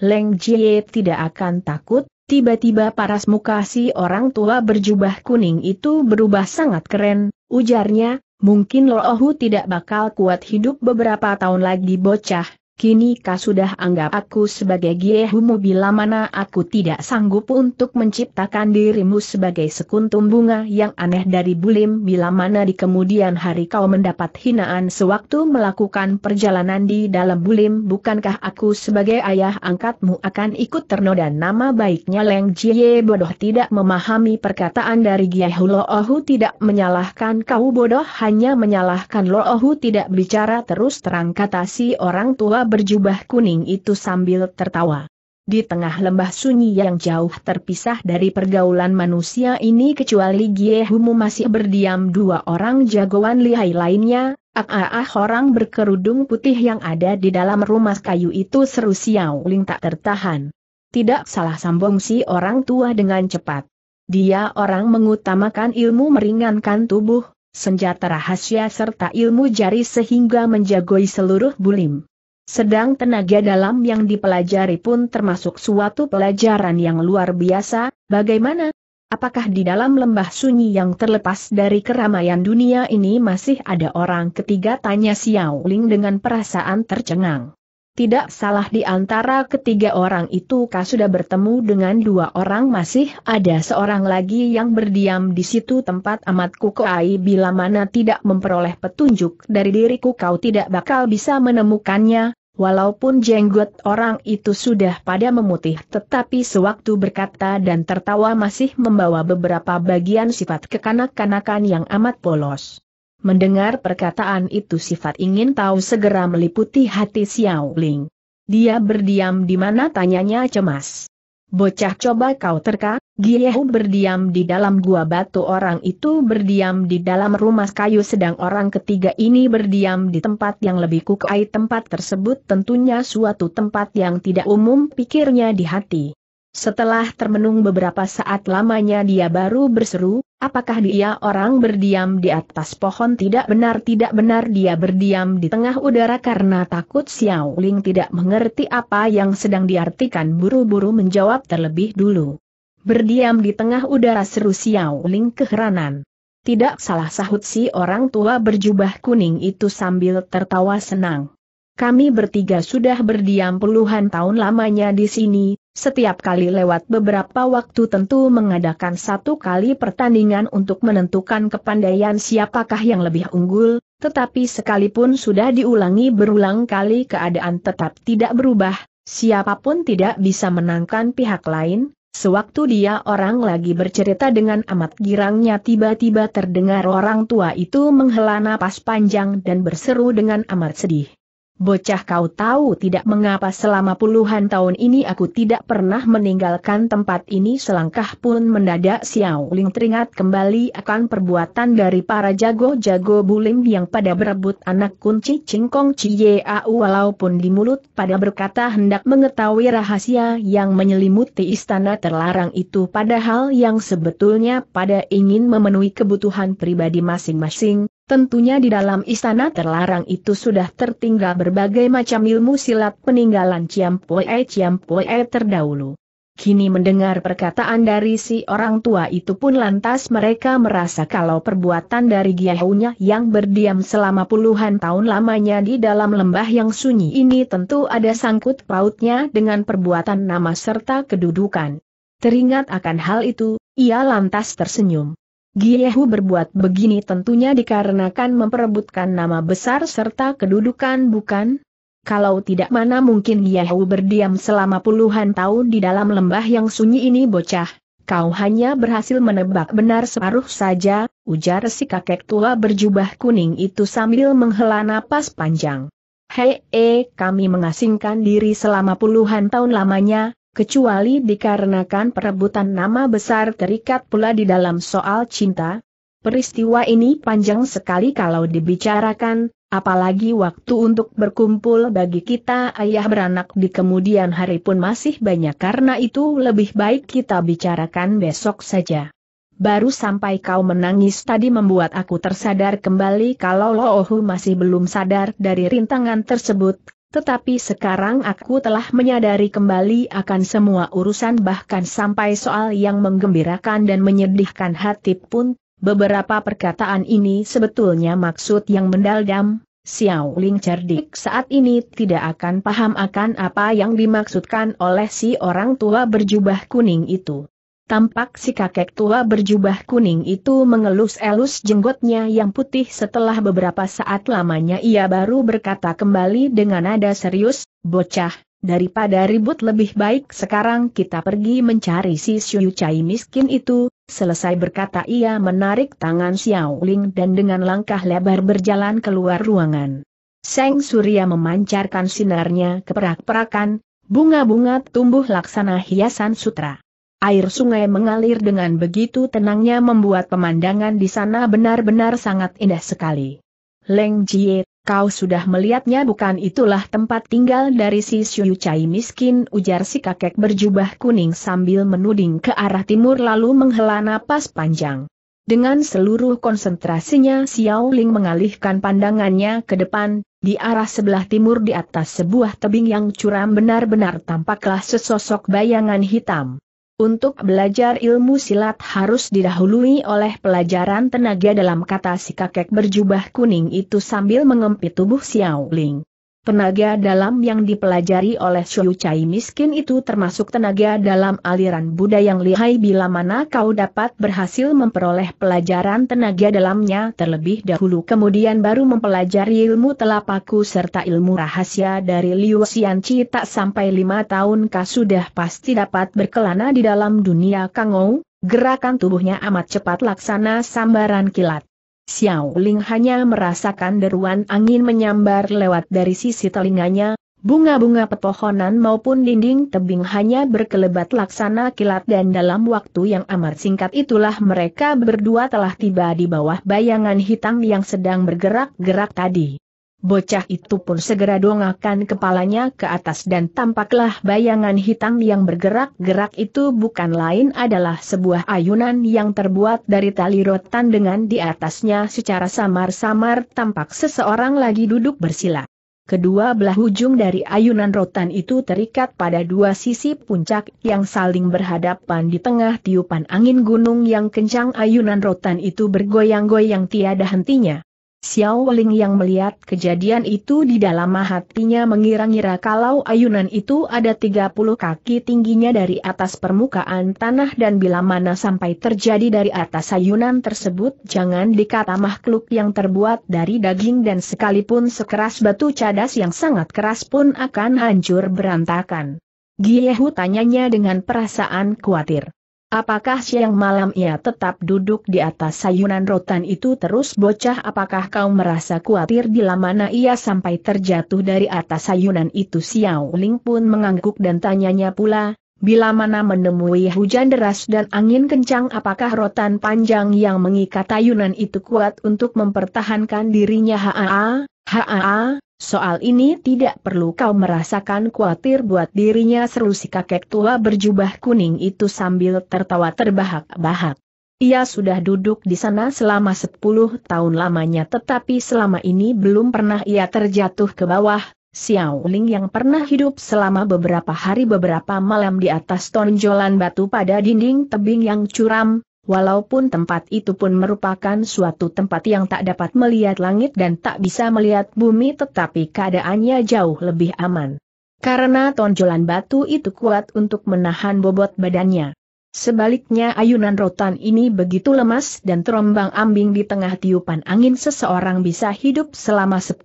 [SPEAKER 1] Leng Jie tidak akan takut, tiba-tiba paras muka si orang tua berjubah kuning itu berubah sangat keren, ujarnya, Mungkin Lohu tidak bakal kuat hidup beberapa tahun lagi bocah, Kini kau sudah anggap aku sebagai giehumu bila mana aku tidak sanggup untuk menciptakan dirimu sebagai sekuntum bunga yang aneh dari bulim bila mana di kemudian hari kau mendapat hinaan sewaktu melakukan perjalanan di dalam bulim bukankah aku sebagai ayah angkatmu akan ikut ternoda nama baiknya Leng Jie bodoh tidak memahami perkataan dari giehu Loohu tidak menyalahkan kau bodoh hanya menyalahkan Loohu tidak bicara terus terang kata si orang tua berjubah kuning itu sambil tertawa. Di tengah lembah sunyi yang jauh terpisah dari pergaulan manusia ini kecuali Giehumu masih berdiam dua orang jagoan lihai lainnya, ah orang berkerudung putih yang ada di dalam rumah kayu itu seru Xiao Ling tak tertahan. Tidak salah sambung si orang tua dengan cepat. Dia orang mengutamakan ilmu meringankan tubuh, senjata rahasia serta ilmu jari sehingga menjagoi seluruh bulim. Sedang tenaga dalam yang dipelajari pun termasuk suatu pelajaran yang luar biasa, bagaimana? Apakah di dalam lembah sunyi yang terlepas dari keramaian dunia ini masih ada orang ketiga? Tanya Xiao Ling dengan perasaan tercengang. Tidak salah di antara ketiga orang itu kau sudah bertemu dengan dua orang masih ada seorang lagi yang berdiam di situ tempat amat kukuai bila mana tidak memperoleh petunjuk dari diriku kau tidak bakal bisa menemukannya, walaupun jenggot orang itu sudah pada memutih tetapi sewaktu berkata dan tertawa masih membawa beberapa bagian sifat kekanak-kanakan yang amat polos. Mendengar perkataan itu sifat ingin tahu segera meliputi hati Xiao Ling. Dia berdiam di mana tanyanya cemas. Bocah coba kau terka, Giehu berdiam di dalam gua batu orang itu berdiam di dalam rumah kayu sedang orang ketiga ini berdiam di tempat yang lebih kukai tempat tersebut tentunya suatu tempat yang tidak umum pikirnya di hati. Setelah termenung beberapa saat lamanya dia baru berseru, apakah dia orang berdiam di atas pohon tidak benar tidak benar dia berdiam di tengah udara karena takut Xiao Ling tidak mengerti apa yang sedang diartikan buru-buru menjawab terlebih dulu. Berdiam di tengah udara seru Xiao Ling keheranan. Tidak salah sahut si orang tua berjubah kuning itu sambil tertawa senang. Kami bertiga sudah berdiam puluhan tahun lamanya di sini, setiap kali lewat beberapa waktu tentu mengadakan satu kali pertandingan untuk menentukan kepandaian siapakah yang lebih unggul, tetapi sekalipun sudah diulangi berulang kali keadaan tetap tidak berubah, siapapun tidak bisa menangkan pihak lain, sewaktu dia orang lagi bercerita dengan amat girangnya tiba-tiba terdengar orang tua itu menghela napas panjang dan berseru dengan amat sedih. Bocah kau tahu tidak mengapa selama puluhan tahun ini aku tidak pernah meninggalkan tempat ini selangkah pun mendadak Xiao Ling teringat kembali akan perbuatan dari para jago-jago bulim yang pada berebut anak kunci cingkong Au walaupun di mulut pada berkata hendak mengetahui rahasia yang menyelimuti istana terlarang itu padahal yang sebetulnya pada ingin memenuhi kebutuhan pribadi masing-masing, Tentunya di dalam istana terlarang itu sudah tertinggal berbagai macam ilmu silat peninggalan Ciampoe Ciampoe terdahulu. Kini mendengar perkataan dari si orang tua itu pun lantas mereka merasa kalau perbuatan dari Giaunya yang berdiam selama puluhan tahun lamanya di dalam lembah yang sunyi ini tentu ada sangkut pautnya dengan perbuatan nama serta kedudukan. Teringat akan hal itu, ia lantas tersenyum. Giehu berbuat begini tentunya dikarenakan memperebutkan nama besar serta kedudukan bukan? Kalau tidak mana mungkin Giehu berdiam selama puluhan tahun di dalam lembah yang sunyi ini bocah. Kau hanya berhasil menebak benar separuh saja, ujar si kakek tua berjubah kuning itu sambil menghela napas panjang. Hei, eh, kami mengasingkan diri selama puluhan tahun lamanya, kecuali dikarenakan perebutan nama besar terikat pula di dalam soal cinta. Peristiwa ini panjang sekali kalau dibicarakan, apalagi waktu untuk berkumpul bagi kita ayah beranak di kemudian hari pun masih banyak karena itu lebih baik kita bicarakan besok saja. Baru sampai kau menangis tadi membuat aku tersadar kembali kalau Loohu masih belum sadar dari rintangan tersebut, tetapi sekarang aku telah menyadari kembali akan semua urusan bahkan sampai soal yang menggembirakan dan menyedihkan hati pun, beberapa perkataan ini sebetulnya maksud yang mendalam. Xiao Ling cerdik saat ini tidak akan paham akan apa yang dimaksudkan oleh si orang tua berjubah kuning itu. Tampak si kakek tua berjubah kuning itu mengelus-elus jenggotnya yang putih setelah beberapa saat lamanya ia baru berkata kembali dengan nada serius, bocah, daripada ribut lebih baik sekarang kita pergi mencari si Xiu Chai miskin itu, selesai berkata ia menarik tangan Xiao Ling dan dengan langkah lebar berjalan keluar ruangan. Seng Surya memancarkan sinarnya ke perak-perakan, bunga-bunga tumbuh laksana hiasan sutra. Air sungai mengalir dengan begitu tenangnya membuat pemandangan di sana benar-benar sangat indah sekali. Leng Jie, kau sudah melihatnya bukan itulah tempat tinggal dari si Xiu Chai miskin ujar si kakek berjubah kuning sambil menuding ke arah timur lalu menghela napas panjang. Dengan seluruh konsentrasinya Xiao Ling mengalihkan pandangannya ke depan, di arah sebelah timur di atas sebuah tebing yang curam benar-benar tampaklah sesosok bayangan hitam. Untuk belajar ilmu silat harus didahului oleh pelajaran tenaga dalam kata si kakek berjubah kuning itu sambil mengempit tubuh Xiao Ling. Tenaga dalam yang dipelajari oleh Shu Chai miskin itu termasuk tenaga dalam aliran Buddha yang lihai bila mana kau dapat berhasil memperoleh pelajaran tenaga dalamnya terlebih dahulu kemudian baru mempelajari ilmu telapaku serta ilmu rahasia dari Liu Xianqi tak sampai lima tahun kau sudah pasti dapat berkelana di dalam dunia Kangou, gerakan tubuhnya amat cepat laksana sambaran kilat. Xiao Ling hanya merasakan deruan angin menyambar lewat dari sisi telinganya, bunga-bunga pepohonan maupun dinding tebing hanya berkelebat laksana kilat dan dalam waktu yang amat singkat itulah mereka berdua telah tiba di bawah bayangan hitam yang sedang bergerak-gerak tadi. Bocah itu pun segera dongakan kepalanya ke atas dan tampaklah bayangan hitam yang bergerak-gerak itu bukan lain adalah sebuah ayunan yang terbuat dari tali rotan dengan di atasnya secara samar-samar tampak seseorang lagi duduk bersila. Kedua belah ujung dari ayunan rotan itu terikat pada dua sisi puncak yang saling berhadapan di tengah tiupan angin gunung yang kencang ayunan rotan itu bergoyang-goyang tiada hentinya. Xiao Weling yang melihat kejadian itu di dalam hatinya mengira-ngira kalau ayunan itu ada 30 kaki tingginya dari atas permukaan tanah dan bila mana sampai terjadi dari atas ayunan tersebut jangan dikata makhluk yang terbuat dari daging dan sekalipun sekeras batu cadas yang sangat keras pun akan hancur berantakan. Giehu tanyanya dengan perasaan khawatir. Apakah siang malam ia tetap duduk di atas sayunan rotan itu terus bocah apakah kau merasa khawatir bila mana ia sampai terjatuh dari atas sayunan itu Xiao Ling pun mengangguk dan tanyanya pula, bila mana menemui hujan deras dan angin kencang apakah rotan panjang yang mengikat ayunan itu kuat untuk mempertahankan dirinya haa, haa, soal ini tidak perlu kau merasakan khawatir buat dirinya seru si kakek tua berjubah kuning itu sambil tertawa terbahak-bahak. Ia sudah duduk di sana selama 10 tahun lamanya tetapi selama ini belum pernah ia terjatuh ke bawah, Xiao Ling yang pernah hidup selama beberapa hari beberapa malam di atas tonjolan batu pada dinding tebing yang curam, Walaupun tempat itu pun merupakan suatu tempat yang tak dapat melihat langit dan tak bisa melihat bumi tetapi keadaannya jauh lebih aman. Karena tonjolan batu itu kuat untuk menahan bobot badannya. Sebaliknya ayunan rotan ini begitu lemas dan terombang ambing di tengah tiupan angin seseorang bisa hidup selama 10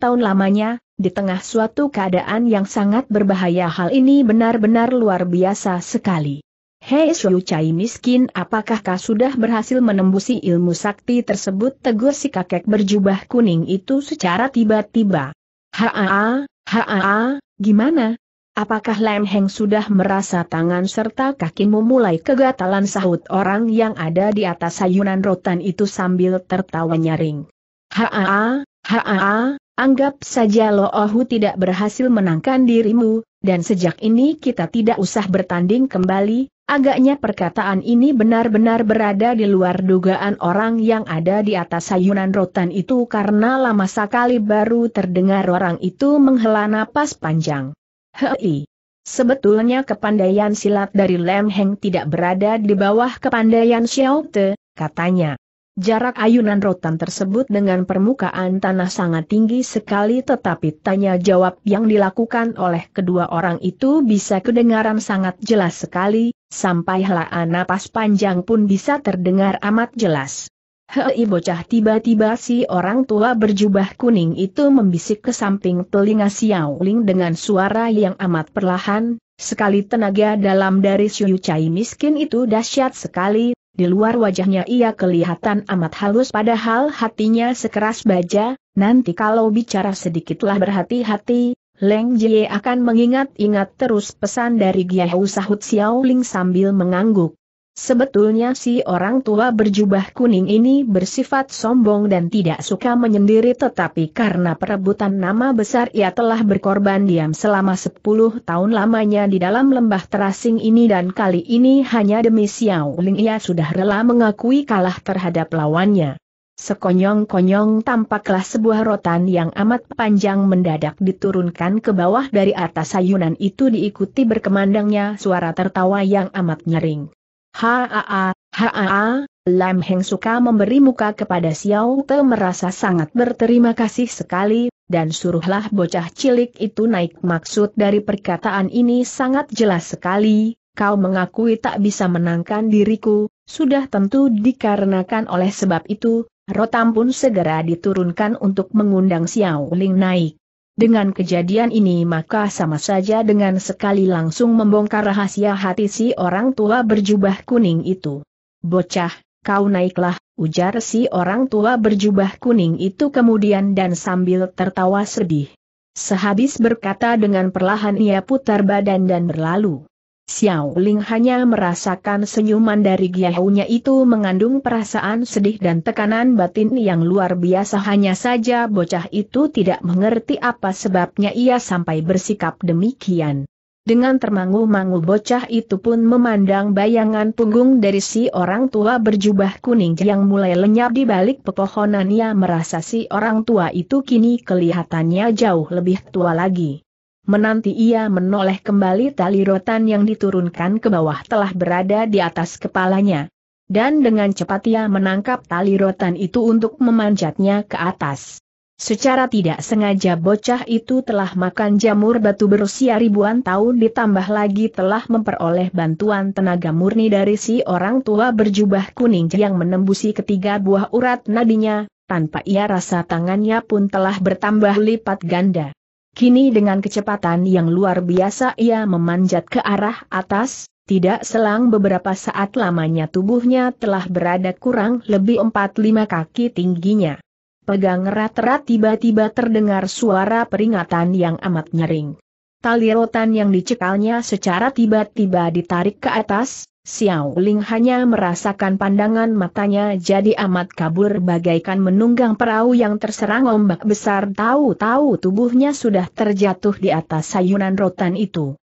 [SPEAKER 1] tahun lamanya, di tengah suatu keadaan yang sangat berbahaya hal ini benar-benar luar biasa sekali. Hei Shou Chai miskin apakah kau sudah berhasil menembusi ilmu sakti tersebut tegur si kakek berjubah kuning itu secara tiba-tiba. Haa, haa, gimana? Apakah Lam Heng sudah merasa tangan serta kakimu mulai kegatalan sahut orang yang ada di atas sayunan rotan itu sambil tertawa nyaring. Haa, haa, Anggap saja lo, Ohu tidak berhasil menangkan dirimu, dan sejak ini kita tidak usah bertanding kembali, agaknya perkataan ini benar-benar berada di luar dugaan orang yang ada di atas sayunan rotan itu karena lama sekali baru terdengar orang itu menghela napas panjang. Hei! Sebetulnya kepandaian silat dari Lem Heng tidak berada di bawah kepandaian Xiao Te, katanya. Jarak ayunan rotan tersebut dengan permukaan tanah sangat tinggi sekali tetapi tanya jawab yang dilakukan oleh kedua orang itu bisa kedengaran sangat jelas sekali, sampai helaan napas panjang pun bisa terdengar amat jelas. Hei bocah tiba-tiba si orang tua berjubah kuning itu membisik ke samping telinga Xiao Ling dengan suara yang amat perlahan, Sekali tenaga dalam dari Siu Cai miskin itu dahsyat sekali, di luar wajahnya ia kelihatan amat halus padahal hatinya sekeras baja, nanti kalau bicara sedikitlah berhati-hati, Leng Jie akan mengingat-ingat terus pesan dari Giyahu Sahut Xiaoling sambil mengangguk. Sebetulnya si orang tua berjubah kuning ini bersifat sombong dan tidak suka menyendiri tetapi karena perebutan nama besar ia telah berkorban diam selama 10 tahun lamanya di dalam lembah terasing ini dan kali ini hanya demi Xiao Ling ia sudah rela mengakui kalah terhadap lawannya. Sekonyong-konyong tampaklah sebuah rotan yang amat panjang mendadak diturunkan ke bawah dari atas sayunan itu diikuti berkemandangnya suara tertawa yang amat nyering. Haa, haa, Lam Heng suka memberi muka kepada Xiao Te merasa sangat berterima kasih sekali, dan suruhlah bocah cilik itu naik maksud dari perkataan ini sangat jelas sekali, kau mengakui tak bisa menangkan diriku, sudah tentu dikarenakan oleh sebab itu, rotam pun segera diturunkan untuk mengundang Xiao Ling naik. Dengan kejadian ini maka sama saja dengan sekali langsung membongkar rahasia hati si orang tua berjubah kuning itu. Bocah, kau naiklah, ujar si orang tua berjubah kuning itu kemudian dan sambil tertawa sedih. Sehabis berkata dengan perlahan ia putar badan dan berlalu. Xiao Ling hanya merasakan senyuman dari giahunya itu mengandung perasaan sedih dan tekanan batin yang luar biasa hanya saja bocah itu tidak mengerti apa sebabnya ia sampai bersikap demikian. Dengan termangu-mangu bocah itu pun memandang bayangan punggung dari si orang tua berjubah kuning yang mulai lenyap di balik pepohonan ia merasa si orang tua itu kini kelihatannya jauh lebih tua lagi menanti ia menoleh kembali tali rotan yang diturunkan ke bawah telah berada di atas kepalanya. Dan dengan cepat ia menangkap tali rotan itu untuk memanjatnya ke atas. Secara tidak sengaja bocah itu telah makan jamur batu berusia ribuan tahun ditambah lagi telah memperoleh bantuan tenaga murni dari si orang tua berjubah kuning yang menembusi ketiga buah urat nadinya, tanpa ia rasa tangannya pun telah bertambah lipat ganda. Kini dengan kecepatan yang luar biasa ia memanjat ke arah atas, tidak selang beberapa saat lamanya tubuhnya telah berada kurang lebih 4-5 kaki tingginya. Pegang erat-erat tiba-tiba terdengar suara peringatan yang amat nyering. Tali rotan yang dicekalnya secara tiba-tiba ditarik ke atas, Xiao Ling hanya merasakan pandangan matanya jadi amat kabur bagaikan menunggang perahu yang terserang ombak besar tahu-tahu tubuhnya sudah terjatuh di atas sayunan rotan itu.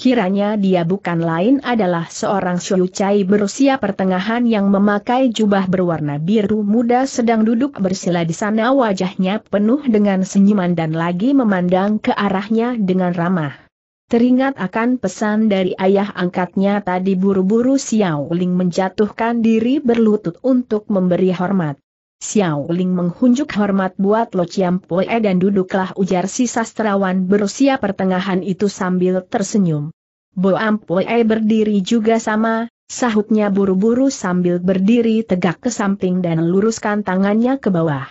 [SPEAKER 1] Kiranya dia bukan lain adalah seorang syucai berusia pertengahan yang memakai jubah berwarna biru muda sedang duduk bersila di sana wajahnya penuh dengan senyuman dan lagi memandang ke arahnya dengan ramah. Teringat akan pesan dari ayah angkatnya tadi buru-buru Xiao Ling menjatuhkan diri berlutut untuk memberi hormat. Xiao Ling menghunjuk hormat buat Lo Chiam Pue dan duduklah ujar si sastrawan berusia pertengahan itu sambil tersenyum. Bo Am E berdiri juga sama, sahutnya buru-buru sambil berdiri tegak ke samping dan luruskan tangannya ke bawah.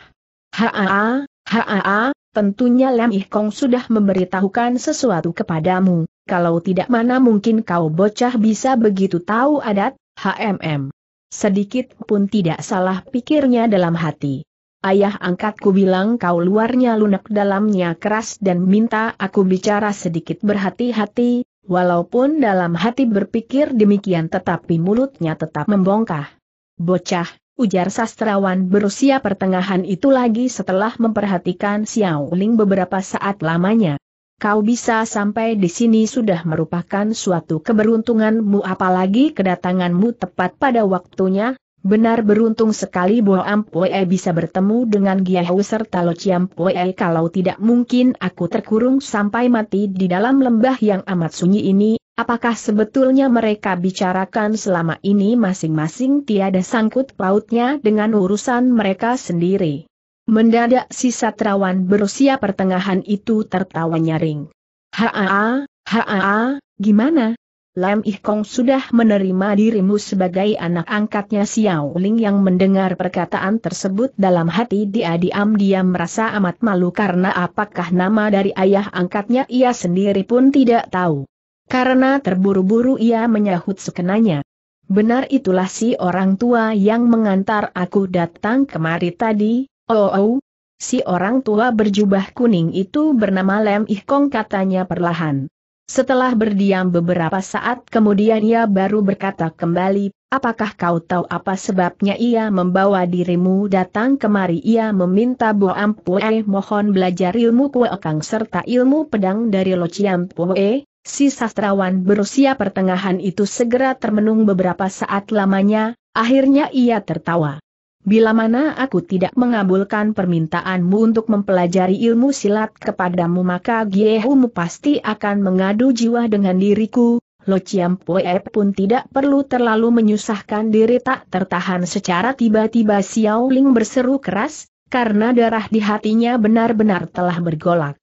[SPEAKER 1] Haa, Haa, tentunya Lam Ih Kong sudah memberitahukan sesuatu kepadamu, kalau tidak mana mungkin kau bocah bisa begitu tahu adat, HMM. Sedikit pun tidak salah pikirnya dalam hati. Ayah angkatku bilang kau luarnya lunak dalamnya keras dan minta aku bicara sedikit berhati-hati, walaupun dalam hati berpikir demikian tetapi mulutnya tetap membongkah. Bocah, ujar sastrawan berusia pertengahan itu lagi setelah memperhatikan Xiao Ling beberapa saat lamanya. Kau bisa sampai di sini sudah merupakan suatu keberuntunganmu apalagi kedatanganmu tepat pada waktunya, benar beruntung sekali Bo Ampue bisa bertemu dengan Giahu serta Lo Chiampue kalau tidak mungkin aku terkurung sampai mati di dalam lembah yang amat sunyi ini, Apakah sebetulnya mereka bicarakan selama ini masing-masing tiada sangkut pautnya dengan urusan mereka sendiri? Mendadak si satrawan berusia pertengahan itu tertawa nyaring. Haa, haa, gimana? Lam Ih sudah menerima dirimu sebagai anak angkatnya Xiao Ling yang mendengar perkataan tersebut dalam hati dia diam-diam merasa amat malu karena apakah nama dari ayah angkatnya ia sendiri pun tidak tahu. Karena terburu-buru ia menyahut sekenanya. Benar itulah si orang tua yang mengantar aku datang kemari tadi, oh, oh, oh. Si orang tua berjubah kuning itu bernama Lem Ih katanya perlahan. Setelah berdiam beberapa saat kemudian ia baru berkata kembali, apakah kau tahu apa sebabnya ia membawa dirimu datang kemari ia meminta Bo Ampue mohon belajar ilmu kue serta ilmu pedang dari Lo Chiam Pue, Si sastrawan berusia pertengahan itu segera termenung beberapa saat lamanya, akhirnya ia tertawa. Bila mana aku tidak mengabulkan permintaanmu untuk mempelajari ilmu silat kepadamu maka Giehumu pasti akan mengadu jiwa dengan diriku, Lo Chiam pun tidak perlu terlalu menyusahkan diri tak tertahan secara tiba-tiba Xiao Ling berseru keras, karena darah di hatinya benar-benar telah bergolak.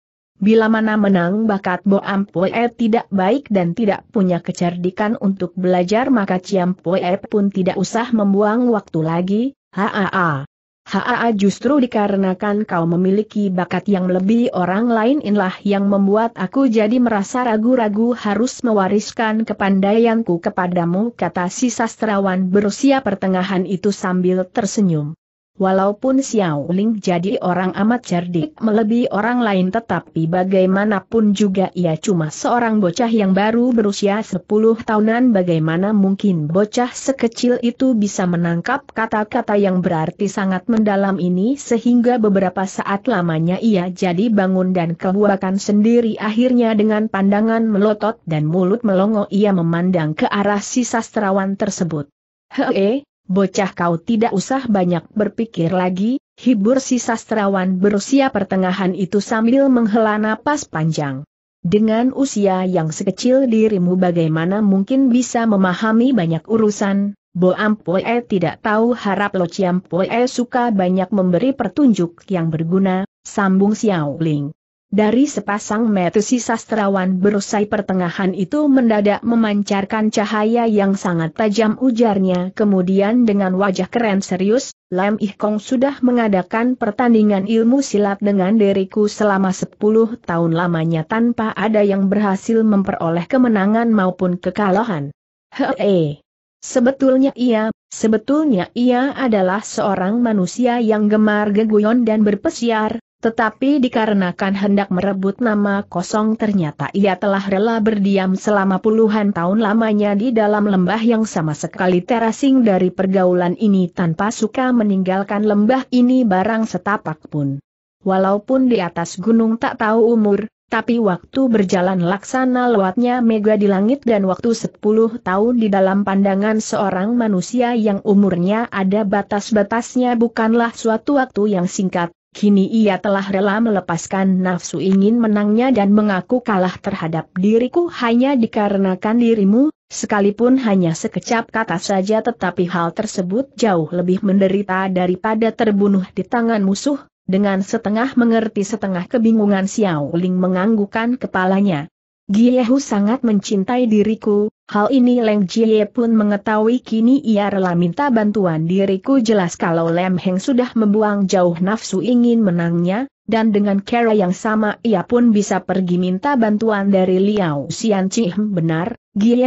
[SPEAKER 1] Bila mana menang bakat Bo Ampue tidak baik dan tidak punya kecerdikan untuk belajar maka Ciam Poe pun tidak usah membuang waktu lagi, haa. Haa justru dikarenakan kau memiliki bakat yang lebih orang lain inilah yang membuat aku jadi merasa ragu-ragu harus mewariskan kepandaianku kepadamu kata si sastrawan berusia pertengahan itu sambil tersenyum. Walaupun Xiao Ling jadi orang amat cerdik melebihi orang lain tetapi bagaimanapun juga ia cuma seorang bocah yang baru berusia 10 tahunan bagaimana mungkin bocah sekecil itu bisa menangkap kata-kata yang berarti sangat mendalam ini sehingga beberapa saat lamanya ia jadi bangun dan kebuakan sendiri akhirnya dengan pandangan melotot dan mulut melongo ia memandang ke arah si sastrawan tersebut. Hee, Bocah kau tidak usah banyak berpikir lagi, hibur si sastrawan berusia pertengahan itu sambil menghela napas panjang. Dengan usia yang sekecil dirimu bagaimana mungkin bisa memahami banyak urusan, Bo Ampoe tidak tahu harap Lo Ciampoe suka banyak memberi pertunjuk yang berguna, sambung Xiao Ling. Dari sepasang mata si sastrawan berusai pertengahan itu mendadak memancarkan cahaya yang sangat tajam ujarnya kemudian dengan wajah keren serius, Lam Ih Kong sudah mengadakan pertandingan ilmu silat dengan diriku selama 10 tahun lamanya tanpa ada yang berhasil memperoleh kemenangan maupun kekalahan. Hehehe. Sebetulnya ia, sebetulnya ia adalah seorang manusia yang gemar geguyon dan berpesiar, tetapi dikarenakan hendak merebut nama kosong ternyata ia telah rela berdiam selama puluhan tahun lamanya di dalam lembah yang sama sekali terasing dari pergaulan ini tanpa suka meninggalkan lembah ini barang setapak pun. Walaupun di atas gunung tak tahu umur, tapi waktu berjalan laksana lewatnya mega di langit dan waktu 10 tahun di dalam pandangan seorang manusia yang umurnya ada batas-batasnya bukanlah suatu waktu yang singkat, Kini ia telah rela melepaskan nafsu ingin menangnya dan mengaku kalah terhadap diriku hanya dikarenakan dirimu, sekalipun hanya sekecap kata saja tetapi hal tersebut jauh lebih menderita daripada terbunuh di tangan musuh, dengan setengah mengerti setengah kebingungan Xiao Ling menganggukan kepalanya. Giehu sangat mencintai diriku, Hal ini Leng Jie pun mengetahui kini ia rela minta bantuan diriku jelas kalau Lem Heng sudah membuang jauh nafsu ingin menangnya, dan dengan cara yang sama ia pun bisa pergi minta bantuan dari Liao Xian Chihim benar,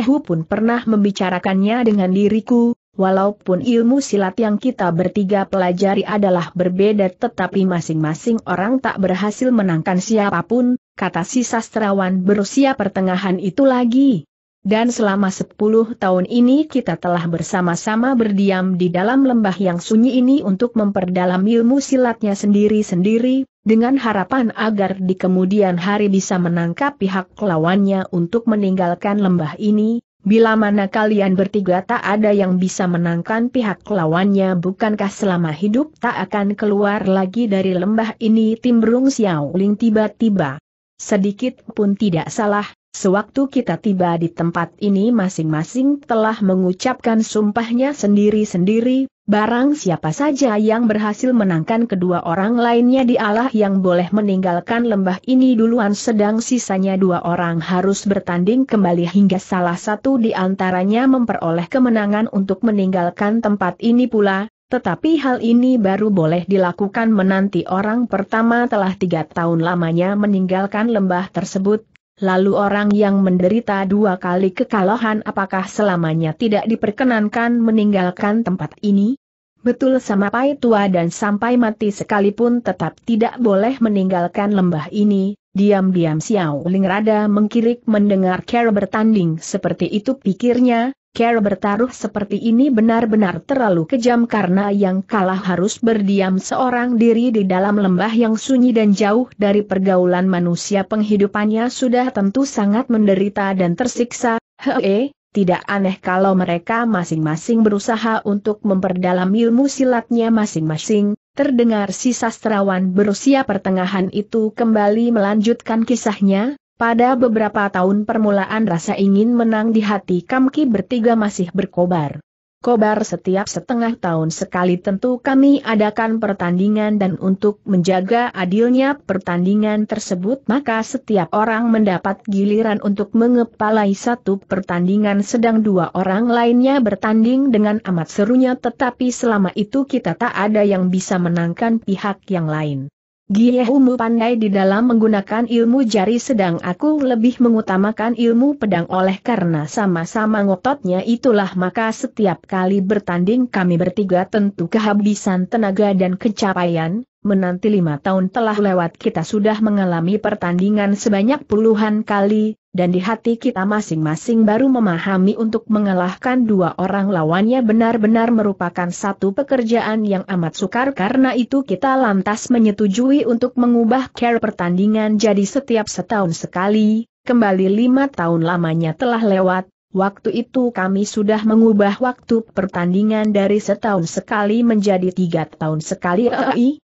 [SPEAKER 1] Hu pun pernah membicarakannya dengan diriku, walaupun ilmu silat yang kita bertiga pelajari adalah berbeda tetapi masing-masing orang tak berhasil menangkan siapapun, kata si sastrawan berusia pertengahan itu lagi dan selama sepuluh tahun ini kita telah bersama-sama berdiam di dalam lembah yang sunyi ini untuk memperdalam ilmu silatnya sendiri-sendiri, dengan harapan agar di kemudian hari bisa menangkap pihak lawannya untuk meninggalkan lembah ini, bila mana kalian bertiga tak ada yang bisa menangkan pihak lawannya bukankah selama hidup tak akan keluar lagi dari lembah ini timbrung Xiao Ling tiba-tiba. Sedikit pun tidak salah, Sewaktu kita tiba di tempat ini masing-masing telah mengucapkan sumpahnya sendiri-sendiri, barang siapa saja yang berhasil menangkan kedua orang lainnya di Allah yang boleh meninggalkan lembah ini duluan sedang sisanya dua orang harus bertanding kembali hingga salah satu di antaranya memperoleh kemenangan untuk meninggalkan tempat ini pula, tetapi hal ini baru boleh dilakukan menanti orang pertama telah tiga tahun lamanya meninggalkan lembah tersebut, Lalu orang yang menderita dua kali kekalahan apakah selamanya tidak diperkenankan meninggalkan tempat ini? Betul sampai tua dan sampai mati sekalipun tetap tidak boleh meninggalkan lembah ini, diam-diam Xiao Ling rada mengkirik mendengar Kera bertanding seperti itu pikirnya, Care bertaruh seperti ini benar-benar terlalu kejam karena yang kalah harus berdiam seorang diri di dalam lembah yang sunyi dan jauh dari pergaulan manusia penghidupannya sudah tentu sangat menderita dan tersiksa, hee, tidak aneh kalau mereka masing-masing berusaha untuk memperdalam ilmu silatnya masing-masing, terdengar si sastrawan berusia pertengahan itu kembali melanjutkan kisahnya, pada beberapa tahun permulaan rasa ingin menang di hati Kamki bertiga masih berkobar. Kobar setiap setengah tahun sekali tentu kami adakan pertandingan dan untuk menjaga adilnya pertandingan tersebut maka setiap orang mendapat giliran untuk mengepalai satu pertandingan sedang dua orang lainnya bertanding dengan amat serunya tetapi selama itu kita tak ada yang bisa menangkan pihak yang lain. Giehumu pandai di dalam menggunakan ilmu jari sedang aku lebih mengutamakan ilmu pedang oleh karena sama-sama ngototnya itulah maka setiap kali bertanding kami bertiga tentu kehabisan tenaga dan kecapaian, menanti lima tahun telah lewat kita sudah mengalami pertandingan sebanyak puluhan kali, dan di hati kita masing-masing baru memahami untuk mengalahkan dua orang lawannya benar-benar merupakan satu pekerjaan yang amat sukar karena itu kita lantas menyetujui untuk mengubah care pertandingan jadi setiap setahun sekali, kembali lima tahun lamanya telah lewat, waktu itu kami sudah mengubah waktu pertandingan dari setahun sekali menjadi tiga tahun sekali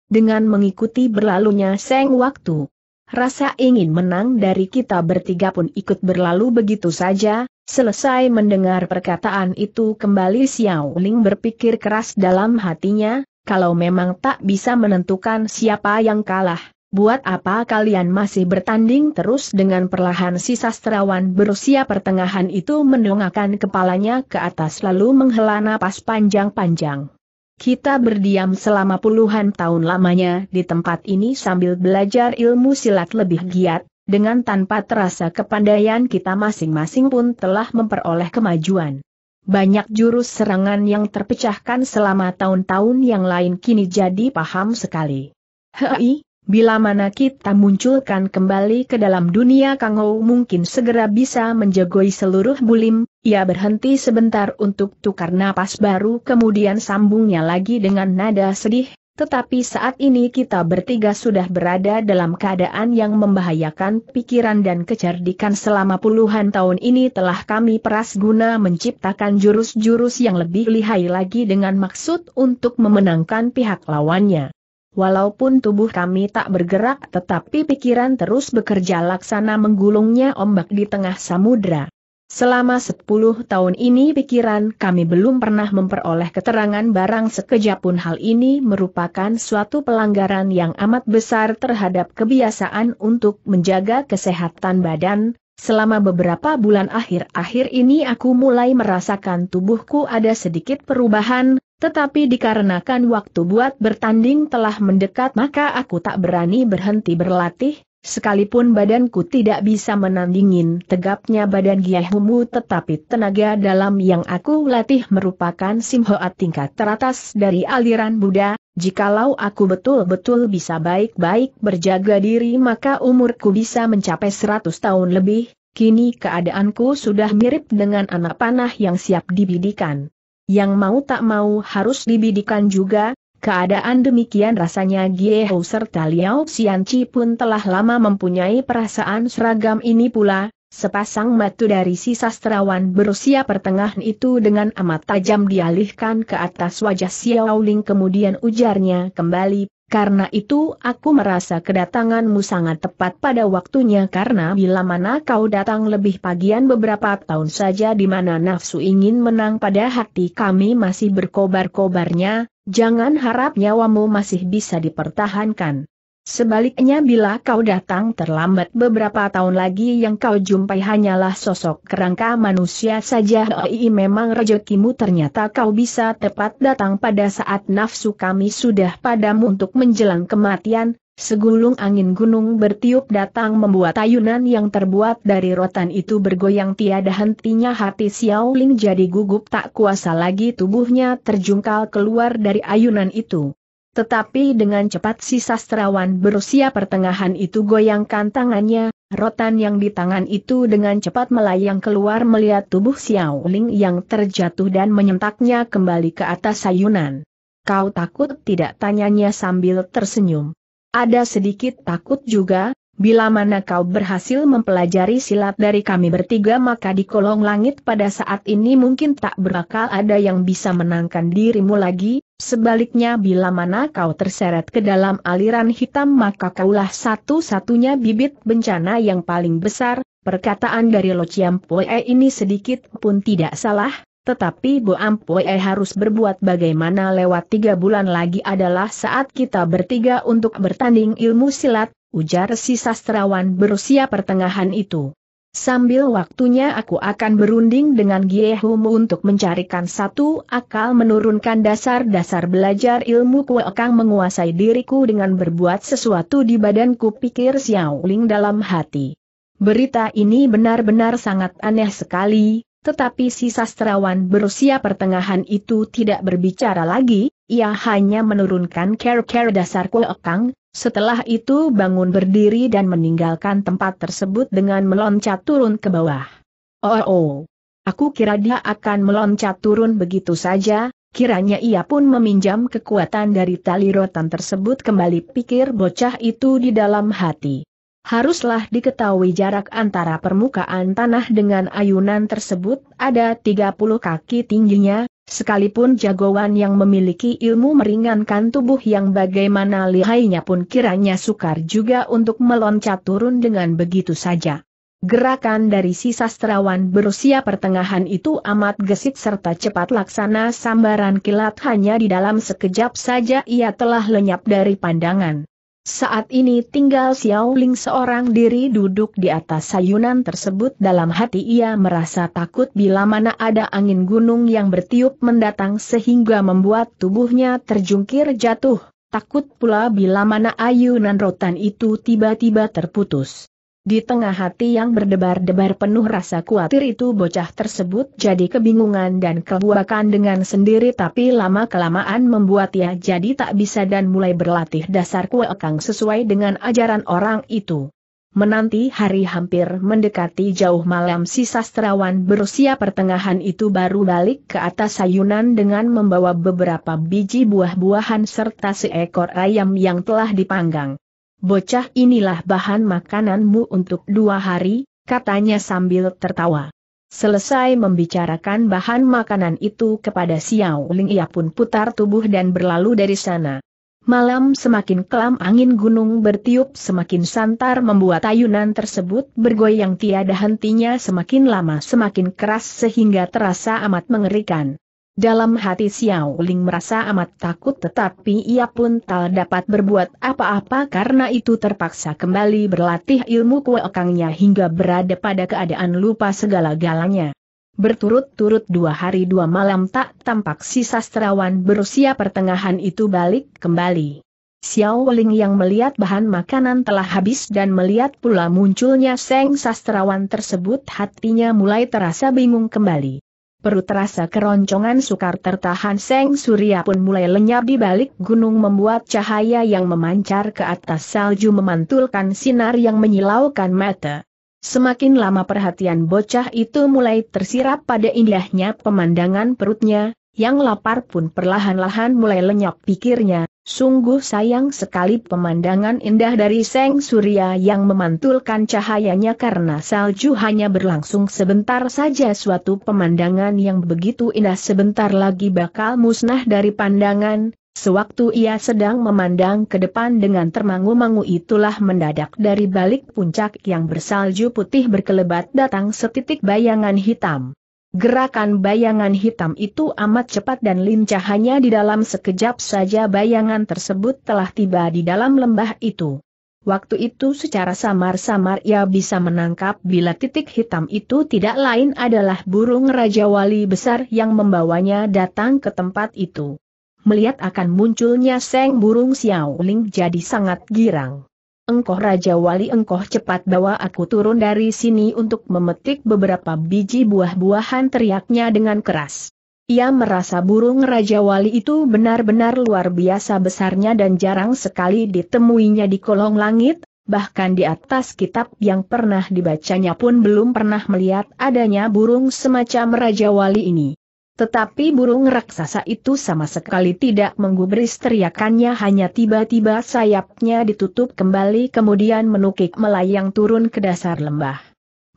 [SPEAKER 1] dengan mengikuti berlalunya seng waktu. Rasa ingin menang dari kita bertiga pun ikut berlalu begitu saja, selesai mendengar perkataan itu kembali Xiao Ling berpikir keras dalam hatinya, kalau memang tak bisa menentukan siapa yang kalah, buat apa kalian masih bertanding terus dengan perlahan si sastrawan berusia pertengahan itu mendongakkan kepalanya ke atas lalu menghela napas panjang-panjang. Kita berdiam selama puluhan tahun lamanya di tempat ini sambil belajar ilmu silat lebih giat, dengan tanpa terasa kepandaian kita masing-masing pun telah memperoleh kemajuan. Banyak jurus serangan yang terpecahkan selama tahun-tahun yang lain kini jadi paham sekali. Hei, bila mana kita munculkan kembali ke dalam dunia Kangou mungkin segera bisa menjagoi seluruh bulim, ia berhenti sebentar untuk tukar napas baru kemudian sambungnya lagi dengan nada sedih, tetapi saat ini kita bertiga sudah berada dalam keadaan yang membahayakan pikiran dan kecerdikan selama puluhan tahun ini telah kami peras guna menciptakan jurus-jurus yang lebih lihai lagi dengan maksud untuk memenangkan pihak lawannya. Walaupun tubuh kami tak bergerak tetapi pikiran terus bekerja laksana menggulungnya ombak di tengah samudra. Selama sepuluh tahun ini pikiran kami belum pernah memperoleh keterangan barang sekejap pun hal ini merupakan suatu pelanggaran yang amat besar terhadap kebiasaan untuk menjaga kesehatan badan. Selama beberapa bulan akhir-akhir ini aku mulai merasakan tubuhku ada sedikit perubahan, tetapi dikarenakan waktu buat bertanding telah mendekat maka aku tak berani berhenti berlatih, Sekalipun badanku tidak bisa menandingin tegapnya badan Giyahumu tetapi tenaga dalam yang aku latih merupakan simhoat tingkat teratas dari aliran Buddha, Jikalau aku betul-betul bisa baik-baik berjaga diri maka umurku bisa mencapai 100 tahun lebih, kini keadaanku sudah mirip dengan anak panah yang siap dibidikan. Yang mau tak mau harus dibidikan juga, Keadaan demikian rasanya Gieho serta Liao Xianqi pun telah lama mempunyai perasaan seragam ini pula, sepasang matu dari si sastrawan berusia pertengahan itu dengan amat tajam dialihkan ke atas wajah Xiao Xiaoling kemudian ujarnya kembali, karena itu aku merasa kedatanganmu sangat tepat pada waktunya karena bila mana kau datang lebih pagian beberapa tahun saja di mana nafsu ingin menang pada hati kami masih berkobar-kobarnya, jangan harap nyawamu masih bisa dipertahankan. Sebaliknya bila kau datang terlambat beberapa tahun lagi yang kau jumpai hanyalah sosok kerangka manusia saja Hei memang rezekimu ternyata kau bisa tepat datang pada saat nafsu kami sudah padam untuk menjelang kematian, segulung angin gunung bertiup datang membuat ayunan yang terbuat dari rotan itu bergoyang tiada hentinya hati Xiao Ling jadi gugup tak kuasa lagi tubuhnya terjungkal keluar dari ayunan itu. Tetapi dengan cepat si sastrawan berusia pertengahan itu goyangkan tangannya, rotan yang di tangan itu dengan cepat melayang keluar melihat tubuh Xiao Ling yang terjatuh dan menyentaknya kembali ke atas sayunan. Kau takut tidak tanyanya sambil tersenyum. Ada sedikit takut juga, bila mana kau berhasil mempelajari silat dari kami bertiga maka di kolong langit pada saat ini mungkin tak berakal ada yang bisa menangkan dirimu lagi, Sebaliknya bila mana kau terseret ke dalam aliran hitam maka kaulah satu-satunya bibit bencana yang paling besar, perkataan dari Lo Chiam Poe ini sedikit pun tidak salah, tetapi Bo Poe harus berbuat bagaimana lewat tiga bulan lagi adalah saat kita bertiga untuk bertanding ilmu silat, ujar si sastrawan berusia pertengahan itu. Sambil waktunya aku akan berunding dengan Giehumu untuk mencarikan satu akal menurunkan dasar-dasar belajar ilmu kuekang menguasai diriku dengan berbuat sesuatu di badanku pikir Xiao Ling dalam hati. Berita ini benar-benar sangat aneh sekali, tetapi si sastrawan berusia pertengahan itu tidak berbicara lagi, ia hanya menurunkan care-care dasar Kuekang, setelah itu bangun berdiri dan meninggalkan tempat tersebut dengan meloncat turun ke bawah. Oh, oh, Aku kira dia akan meloncat turun begitu saja, kiranya ia pun meminjam kekuatan dari tali rotan tersebut kembali pikir bocah itu di dalam hati. Haruslah diketahui jarak antara permukaan tanah dengan ayunan tersebut ada 30 kaki tingginya, Sekalipun jagoan yang memiliki ilmu meringankan tubuh yang bagaimana lihainya pun kiranya sukar juga untuk meloncat turun dengan begitu saja. Gerakan dari si sastrawan berusia pertengahan itu amat gesit serta cepat laksana sambaran kilat hanya di dalam sekejap saja ia telah lenyap dari pandangan. Saat ini tinggal Xiao Ling seorang diri duduk di atas sayunan tersebut dalam hati ia merasa takut bila mana ada angin gunung yang bertiup mendatang sehingga membuat tubuhnya terjungkir jatuh, takut pula bila mana ayunan rotan itu tiba-tiba terputus. Di tengah hati yang berdebar-debar penuh rasa khawatir itu bocah tersebut jadi kebingungan dan kebuakan dengan sendiri tapi lama-kelamaan membuat ia jadi tak bisa dan mulai berlatih dasar kuekang sesuai dengan ajaran orang itu. Menanti hari hampir mendekati jauh malam si sastrawan berusia pertengahan itu baru balik ke atas sayunan dengan membawa beberapa biji buah-buahan serta seekor ayam yang telah dipanggang bocah inilah bahan makananmu untuk dua hari, katanya sambil tertawa. Selesai membicarakan bahan makanan itu kepada Xiao Ling ia pun putar tubuh dan berlalu dari sana. Malam semakin kelam angin gunung bertiup semakin santar membuat ayunan tersebut bergoyang tiada hentinya semakin lama semakin keras sehingga terasa amat mengerikan. Dalam hati Xiao Ling merasa amat takut tetapi ia pun tak dapat berbuat apa-apa karena itu terpaksa kembali berlatih ilmu kuekangnya hingga berada pada keadaan lupa segala-galanya. Berturut-turut dua hari dua malam tak tampak si sastrawan berusia pertengahan itu balik kembali. Xiao Ling yang melihat bahan makanan telah habis dan melihat pula munculnya seng sastrawan tersebut hatinya mulai terasa bingung kembali perut terasa keroncongan sukar tertahan Seng Surya pun mulai lenyap di balik gunung membuat cahaya yang memancar ke atas salju memantulkan sinar yang menyilaukan mata. Semakin lama perhatian bocah itu mulai tersirap pada indahnya pemandangan perutnya, yang lapar pun perlahan-lahan mulai lenyap pikirnya, Sungguh sayang sekali pemandangan indah dari Seng Surya yang memantulkan cahayanya karena salju hanya berlangsung sebentar saja suatu pemandangan yang begitu indah sebentar lagi bakal musnah dari pandangan, sewaktu ia sedang memandang ke depan dengan termangu-mangu itulah mendadak dari balik puncak yang bersalju putih berkelebat datang setitik bayangan hitam. Gerakan bayangan hitam itu amat cepat dan lincah hanya di dalam sekejap saja bayangan tersebut telah tiba di dalam lembah itu. Waktu itu secara samar-samar ia bisa menangkap bila titik hitam itu tidak lain adalah burung Raja Wali besar yang membawanya datang ke tempat itu. Melihat akan munculnya Seng Burung ling jadi sangat girang engkoh Raja Wali engkoh cepat bawa aku turun dari sini untuk memetik beberapa biji buah-buahan teriaknya dengan keras. Ia merasa burung Raja Wali itu benar-benar luar biasa besarnya dan jarang sekali ditemuinya di kolong langit, bahkan di atas kitab yang pernah dibacanya pun belum pernah melihat adanya burung semacam Raja Wali ini. Tetapi burung raksasa itu sama sekali tidak menggubris teriakannya hanya tiba-tiba sayapnya ditutup kembali kemudian menukik melayang turun ke dasar lembah.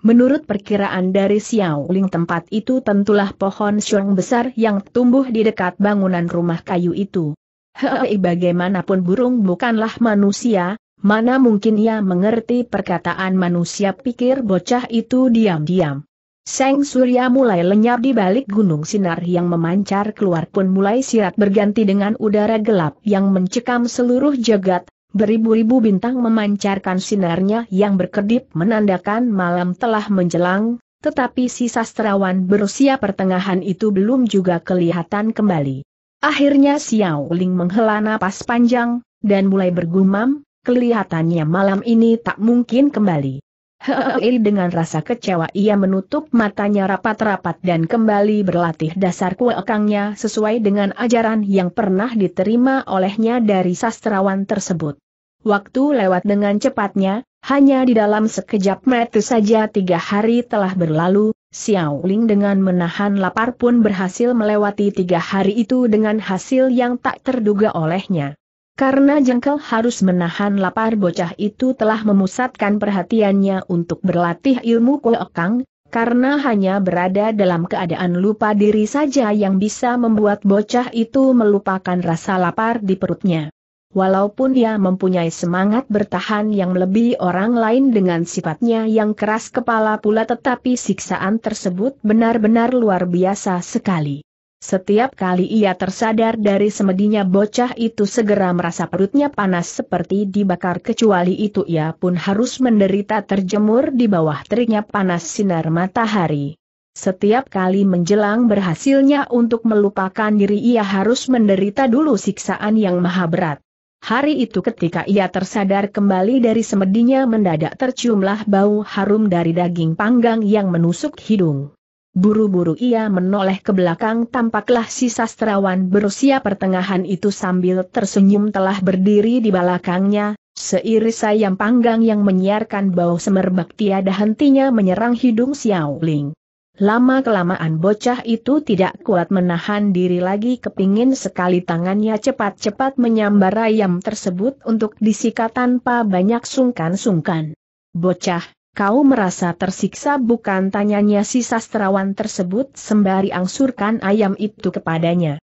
[SPEAKER 1] Menurut perkiraan dari Xiao Ling, tempat itu tentulah pohon siung besar yang tumbuh di dekat bangunan rumah kayu itu. Hei bagaimanapun burung bukanlah manusia, mana mungkin ia mengerti perkataan manusia pikir bocah itu diam-diam. Seng Surya mulai lenyap di balik gunung sinar yang memancar keluar pun mulai sirat berganti dengan udara gelap yang mencekam seluruh jagat, beribu-ribu bintang memancarkan sinarnya yang berkedip menandakan malam telah menjelang, tetapi si sastrawan berusia pertengahan itu belum juga kelihatan kembali. Akhirnya Xiao Ling menghela napas panjang, dan mulai bergumam, kelihatannya malam ini tak mungkin kembali. Hei dengan rasa kecewa ia menutup matanya rapat-rapat dan kembali berlatih dasar kuekangnya sesuai dengan ajaran yang pernah diterima olehnya dari sastrawan tersebut. Waktu lewat dengan cepatnya, hanya di dalam sekejap mata saja tiga hari telah berlalu, Xiao Ling dengan menahan lapar pun berhasil melewati tiga hari itu dengan hasil yang tak terduga olehnya. Karena jengkel harus menahan lapar bocah itu telah memusatkan perhatiannya untuk berlatih ilmu koekang, karena hanya berada dalam keadaan lupa diri saja yang bisa membuat bocah itu melupakan rasa lapar di perutnya. Walaupun ia mempunyai semangat bertahan yang lebih orang lain dengan sifatnya yang keras kepala pula tetapi siksaan tersebut benar-benar luar biasa sekali. Setiap kali ia tersadar dari semedinya bocah itu segera merasa perutnya panas seperti dibakar kecuali itu ia pun harus menderita terjemur di bawah teriknya panas sinar matahari. Setiap kali menjelang berhasilnya untuk melupakan diri ia harus menderita dulu siksaan yang maha berat. Hari itu ketika ia tersadar kembali dari semedinya mendadak terciumlah bau harum dari daging panggang yang menusuk hidung. Buru-buru ia menoleh ke belakang tampaklah si sastrawan berusia pertengahan itu sambil tersenyum telah berdiri di belakangnya, seiris sayang panggang yang menyiarkan bau semerbak tiada hentinya menyerang hidung Xiao Ling. Lama-kelamaan bocah itu tidak kuat menahan diri lagi kepingin sekali tangannya cepat-cepat menyambar ayam tersebut untuk disikat tanpa banyak sungkan-sungkan. Bocah, Kau merasa tersiksa bukan tanyanya si sastrawan tersebut sembari angsurkan ayam itu kepadanya.